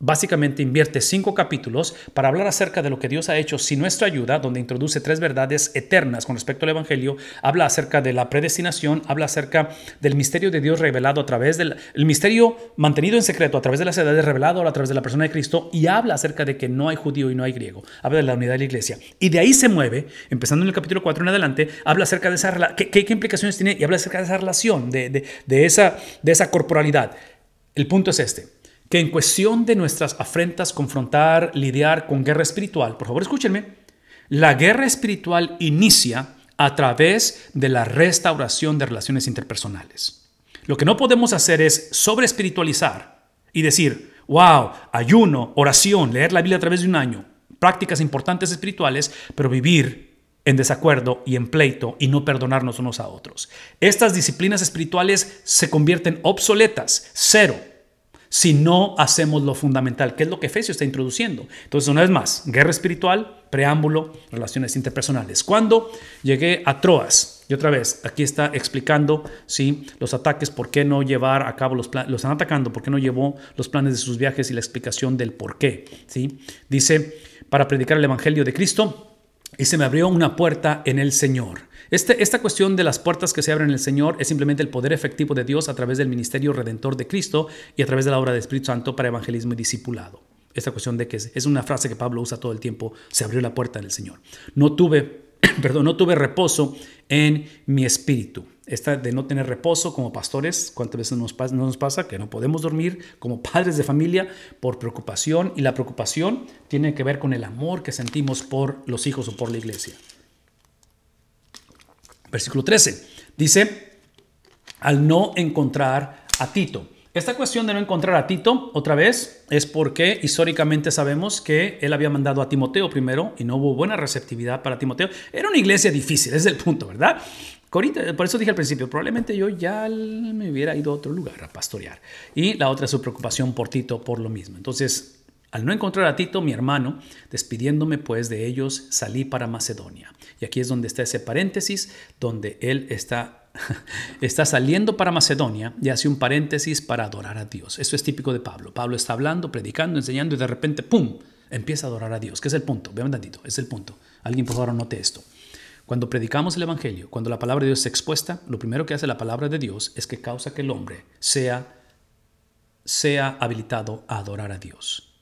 Básicamente invierte cinco capítulos para hablar acerca de lo que Dios ha hecho sin nuestra ayuda, donde introduce tres verdades eternas con respecto al Evangelio, habla acerca de la predestinación, habla acerca del misterio de Dios revelado a través del misterio mantenido en secreto a través de las edades, revelado a través de la persona de Cristo, y habla acerca de que no hay judío y no hay griego, habla de la unidad de la iglesia. Y de ahí se mueve, empezando en el capítulo 4 en adelante, habla acerca de esa implicaciones tiene y habla acerca de esa relación, de esa, de esa corporalidad. El punto es este que en cuestión de nuestras afrentas, confrontar, lidiar con guerra espiritual, por favor escúchenme, la guerra espiritual inicia a través de la restauración de relaciones interpersonales. Lo que no podemos hacer es sobre espiritualizar y decir, wow, ayuno, oración, leer la Biblia a través de un año, prácticas importantes espirituales, pero vivir en desacuerdo y en pleito y no perdonarnos unos a otros. Estas disciplinas espirituales se convierten obsoletas, cero, si no hacemos lo fundamental, que es lo que Efesios está introduciendo. Entonces, una vez más, guerra espiritual, preámbulo, relaciones interpersonales. Cuando llegué a Troas, y otra vez, aquí está explicando ¿sí? los ataques, por qué no llevar a cabo los planes, los están atacando, por qué no llevó los planes de sus viajes y la explicación del por qué. ¿sí? Dice, para predicar el Evangelio de Cristo, y se me abrió una puerta en el Señor. Este, esta cuestión de las puertas que se abren en el Señor es simplemente el poder efectivo de Dios a través del ministerio redentor de Cristo y a través de la obra del Espíritu Santo para evangelismo y discipulado. Esta cuestión de que es una frase que Pablo usa todo el tiempo, se abrió la puerta en el Señor. No tuve, perdón, no tuve reposo en mi espíritu esta de no tener reposo como pastores, cuántas veces nos, pasa, nos pasa que no podemos dormir como padres de familia por preocupación y la preocupación tiene que ver con el amor que sentimos por los hijos o por la iglesia. Versículo 13 dice, al no encontrar a Tito. Esta cuestión de no encontrar a Tito otra vez es porque históricamente sabemos que él había mandado a Timoteo primero y no hubo buena receptividad para Timoteo. Era una iglesia difícil, es el punto, ¿verdad? por eso dije al principio, probablemente yo ya me hubiera ido a otro lugar a pastorear. Y la otra su preocupación por Tito por lo mismo. Entonces, al no encontrar a Tito, mi hermano, despidiéndome pues de ellos, salí para Macedonia. Y aquí es donde está ese paréntesis, donde él está, está saliendo para Macedonia y hace un paréntesis para adorar a Dios. Eso es típico de Pablo. Pablo está hablando, predicando, enseñando y de repente, ¡pum!, empieza a adorar a Dios, ¿Qué es el punto. Vean tantito, es el punto. Alguien por favor note esto. Cuando predicamos el Evangelio, cuando la palabra de Dios es expuesta, lo primero que hace la palabra de Dios es que causa que el hombre sea, sea habilitado a adorar a Dios,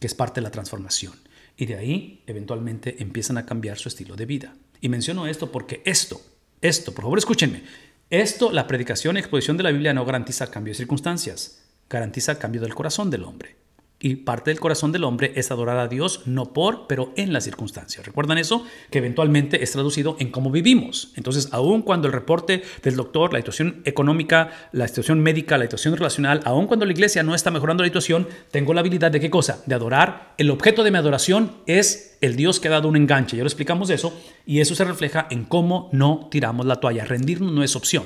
que es parte de la transformación. Y de ahí, eventualmente, empiezan a cambiar su estilo de vida. Y menciono esto porque esto, esto, por favor escúchenme, esto, la predicación y exposición de la Biblia no garantiza cambio de circunstancias, garantiza cambio del corazón del hombre. Y parte del corazón del hombre es adorar a Dios no por, pero en las circunstancias. ¿Recuerdan eso? Que eventualmente es traducido en cómo vivimos. Entonces, aun cuando el reporte del doctor, la situación económica, la situación médica, la situación relacional, aun cuando la iglesia no está mejorando la situación, tengo la habilidad de qué cosa? De adorar. El objeto de mi adoración es el Dios que ha dado un enganche. Ya lo explicamos eso. Y eso se refleja en cómo no tiramos la toalla. Rendirnos no es opción.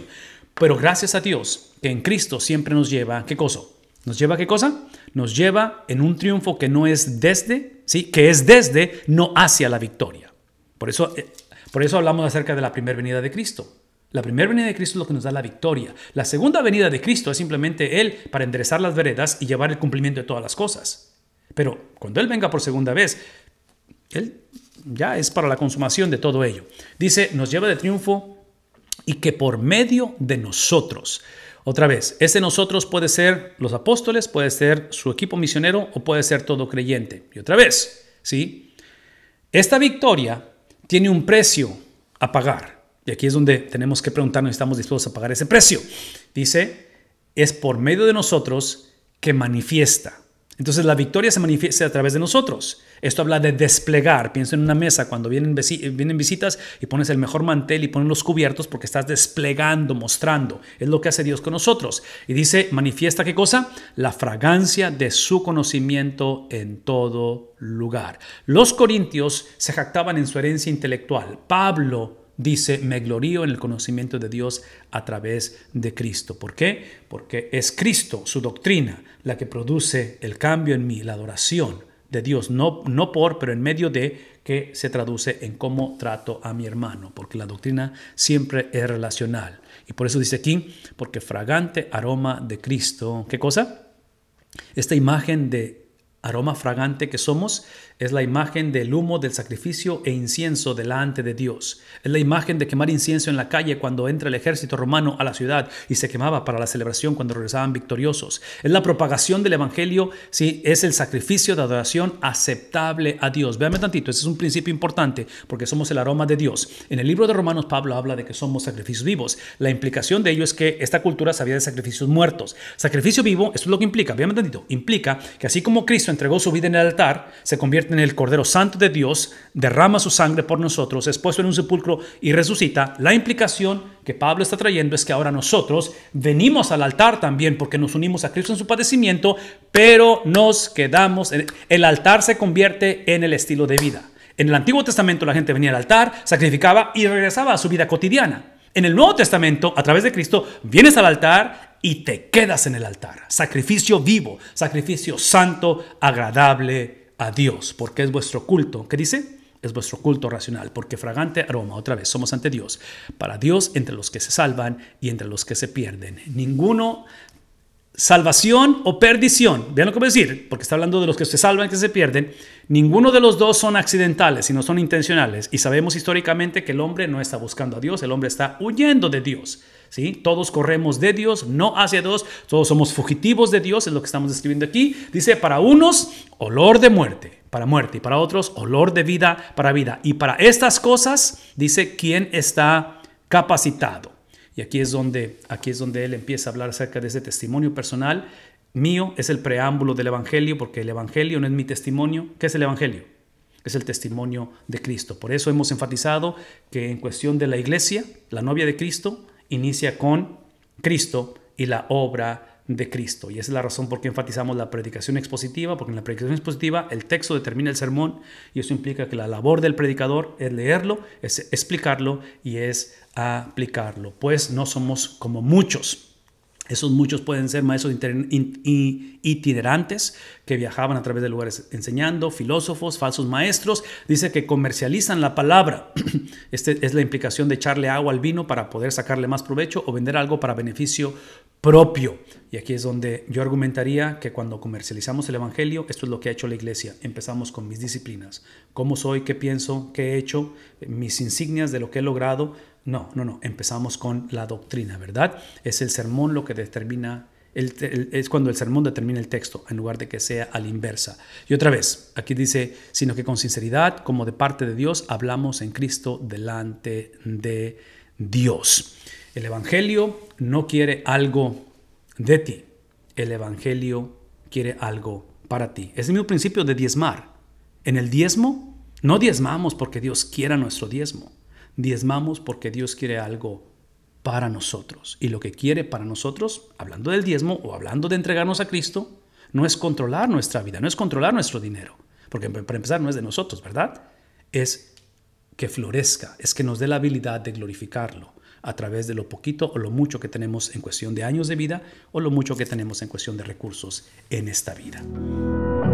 Pero gracias a Dios, que en Cristo siempre nos lleva, ¿qué cosa? ¿Nos lleva qué cosa? nos lleva en un triunfo que no es desde, ¿sí? que es desde, no hacia la victoria. Por eso, eh, por eso hablamos acerca de la primera venida de Cristo. La primera venida de Cristo es lo que nos da la victoria. La segunda venida de Cristo es simplemente Él para enderezar las veredas y llevar el cumplimiento de todas las cosas. Pero cuando Él venga por segunda vez, Él ya es para la consumación de todo ello. Dice, nos lleva de triunfo y que por medio de nosotros otra vez, ese nosotros puede ser los apóstoles, puede ser su equipo misionero o puede ser todo creyente. Y otra vez, ¿sí? Esta victoria tiene un precio a pagar. Y aquí es donde tenemos que preguntarnos si estamos dispuestos a pagar ese precio. Dice, es por medio de nosotros que manifiesta entonces la victoria se manifiesta a través de nosotros. Esto habla de desplegar. Pienso en una mesa cuando vienen, vienen visitas y pones el mejor mantel y pones los cubiertos porque estás desplegando, mostrando. Es lo que hace Dios con nosotros. Y dice, manifiesta qué cosa? La fragancia de su conocimiento en todo lugar. Los corintios se jactaban en su herencia intelectual. Pablo dice, me glorío en el conocimiento de Dios a través de Cristo. ¿Por qué? Porque es Cristo, su doctrina, la que produce el cambio en mí, la adoración de Dios, no, no por, pero en medio de que se traduce en cómo trato a mi hermano, porque la doctrina siempre es relacional. Y por eso dice aquí, porque fragante aroma de Cristo, ¿qué cosa? Esta imagen de aroma fragante que somos es la imagen del humo del sacrificio e incienso delante de Dios. Es la imagen de quemar incienso en la calle cuando entra el ejército romano a la ciudad y se quemaba para la celebración cuando regresaban victoriosos. Es la propagación del Evangelio, si es el sacrificio de adoración aceptable a Dios. Veanme tantito, ese es un principio importante porque somos el aroma de Dios. En el libro de Romanos, Pablo habla de que somos sacrificios vivos. La implicación de ello es que esta cultura sabía de sacrificios muertos. Sacrificio vivo, esto es lo que implica, veanme tantito, implica que así como Cristo entregó su vida en el altar, se convierte en el Cordero Santo de Dios, derrama su sangre por nosotros, es puesto en un sepulcro y resucita, la implicación que Pablo está trayendo es que ahora nosotros venimos al altar también porque nos unimos a Cristo en su padecimiento, pero nos quedamos, el altar se convierte en el estilo de vida. En el Antiguo Testamento la gente venía al altar, sacrificaba y regresaba a su vida cotidiana. En el Nuevo Testamento, a través de Cristo, vienes al altar y te quedas en el altar. Sacrificio vivo, sacrificio santo, agradable a Dios, porque es vuestro culto. ¿Qué dice? Es vuestro culto racional, porque fragante aroma, otra vez, somos ante Dios. Para Dios, entre los que se salvan y entre los que se pierden. Ninguno salvación o perdición. Vean lo que voy a decir, porque está hablando de los que se salvan y que se pierden. Ninguno de los dos son accidentales, sino son intencionales. Y sabemos históricamente que el hombre no está buscando a Dios, el hombre está huyendo de Dios. ¿sí? Todos corremos de Dios, no hacia Dios, todos somos fugitivos de Dios, es lo que estamos escribiendo aquí. Dice, para unos, olor de muerte, para muerte, y para otros, olor de vida, para vida. Y para estas cosas, dice, ¿quién está capacitado? Y aquí es donde, aquí es donde él empieza a hablar acerca de ese testimonio personal. Mío es el preámbulo del Evangelio, porque el Evangelio no es mi testimonio. ¿Qué es el Evangelio? es el testimonio de Cristo. Por eso hemos enfatizado que en cuestión de la iglesia, la novia de Cristo, inicia con Cristo y la obra de Cristo. Y esa es la razón por qué enfatizamos la predicación expositiva, porque en la predicación expositiva el texto determina el sermón y eso implica que la labor del predicador es leerlo, es explicarlo y es aplicarlo. Pues no somos como muchos esos muchos pueden ser maestros itinerantes que viajaban a través de lugares enseñando, filósofos, falsos maestros. Dice que comercializan la palabra. Esta es la implicación de echarle agua al vino para poder sacarle más provecho o vender algo para beneficio propio. Y aquí es donde yo argumentaría que cuando comercializamos el Evangelio, esto es lo que ha hecho la iglesia. Empezamos con mis disciplinas, cómo soy, qué pienso, qué he hecho, mis insignias de lo que he logrado no, no, no. Empezamos con la doctrina, ¿verdad? Es el sermón lo que determina, es cuando el sermón determina el texto, en lugar de que sea a la inversa. Y otra vez, aquí dice, sino que con sinceridad, como de parte de Dios, hablamos en Cristo delante de Dios. El Evangelio no quiere algo de ti. El Evangelio quiere algo para ti. Es el mismo principio de diezmar. En el diezmo, no diezmamos porque Dios quiera nuestro diezmo diezmamos porque Dios quiere algo para nosotros. Y lo que quiere para nosotros, hablando del diezmo o hablando de entregarnos a Cristo, no es controlar nuestra vida, no es controlar nuestro dinero, porque em, para empezar no es de nosotros, ¿verdad? Es que florezca, es que nos dé la habilidad de glorificarlo a través de lo poquito o lo mucho que tenemos en cuestión de años de vida o lo mucho que tenemos en cuestión de recursos en esta vida.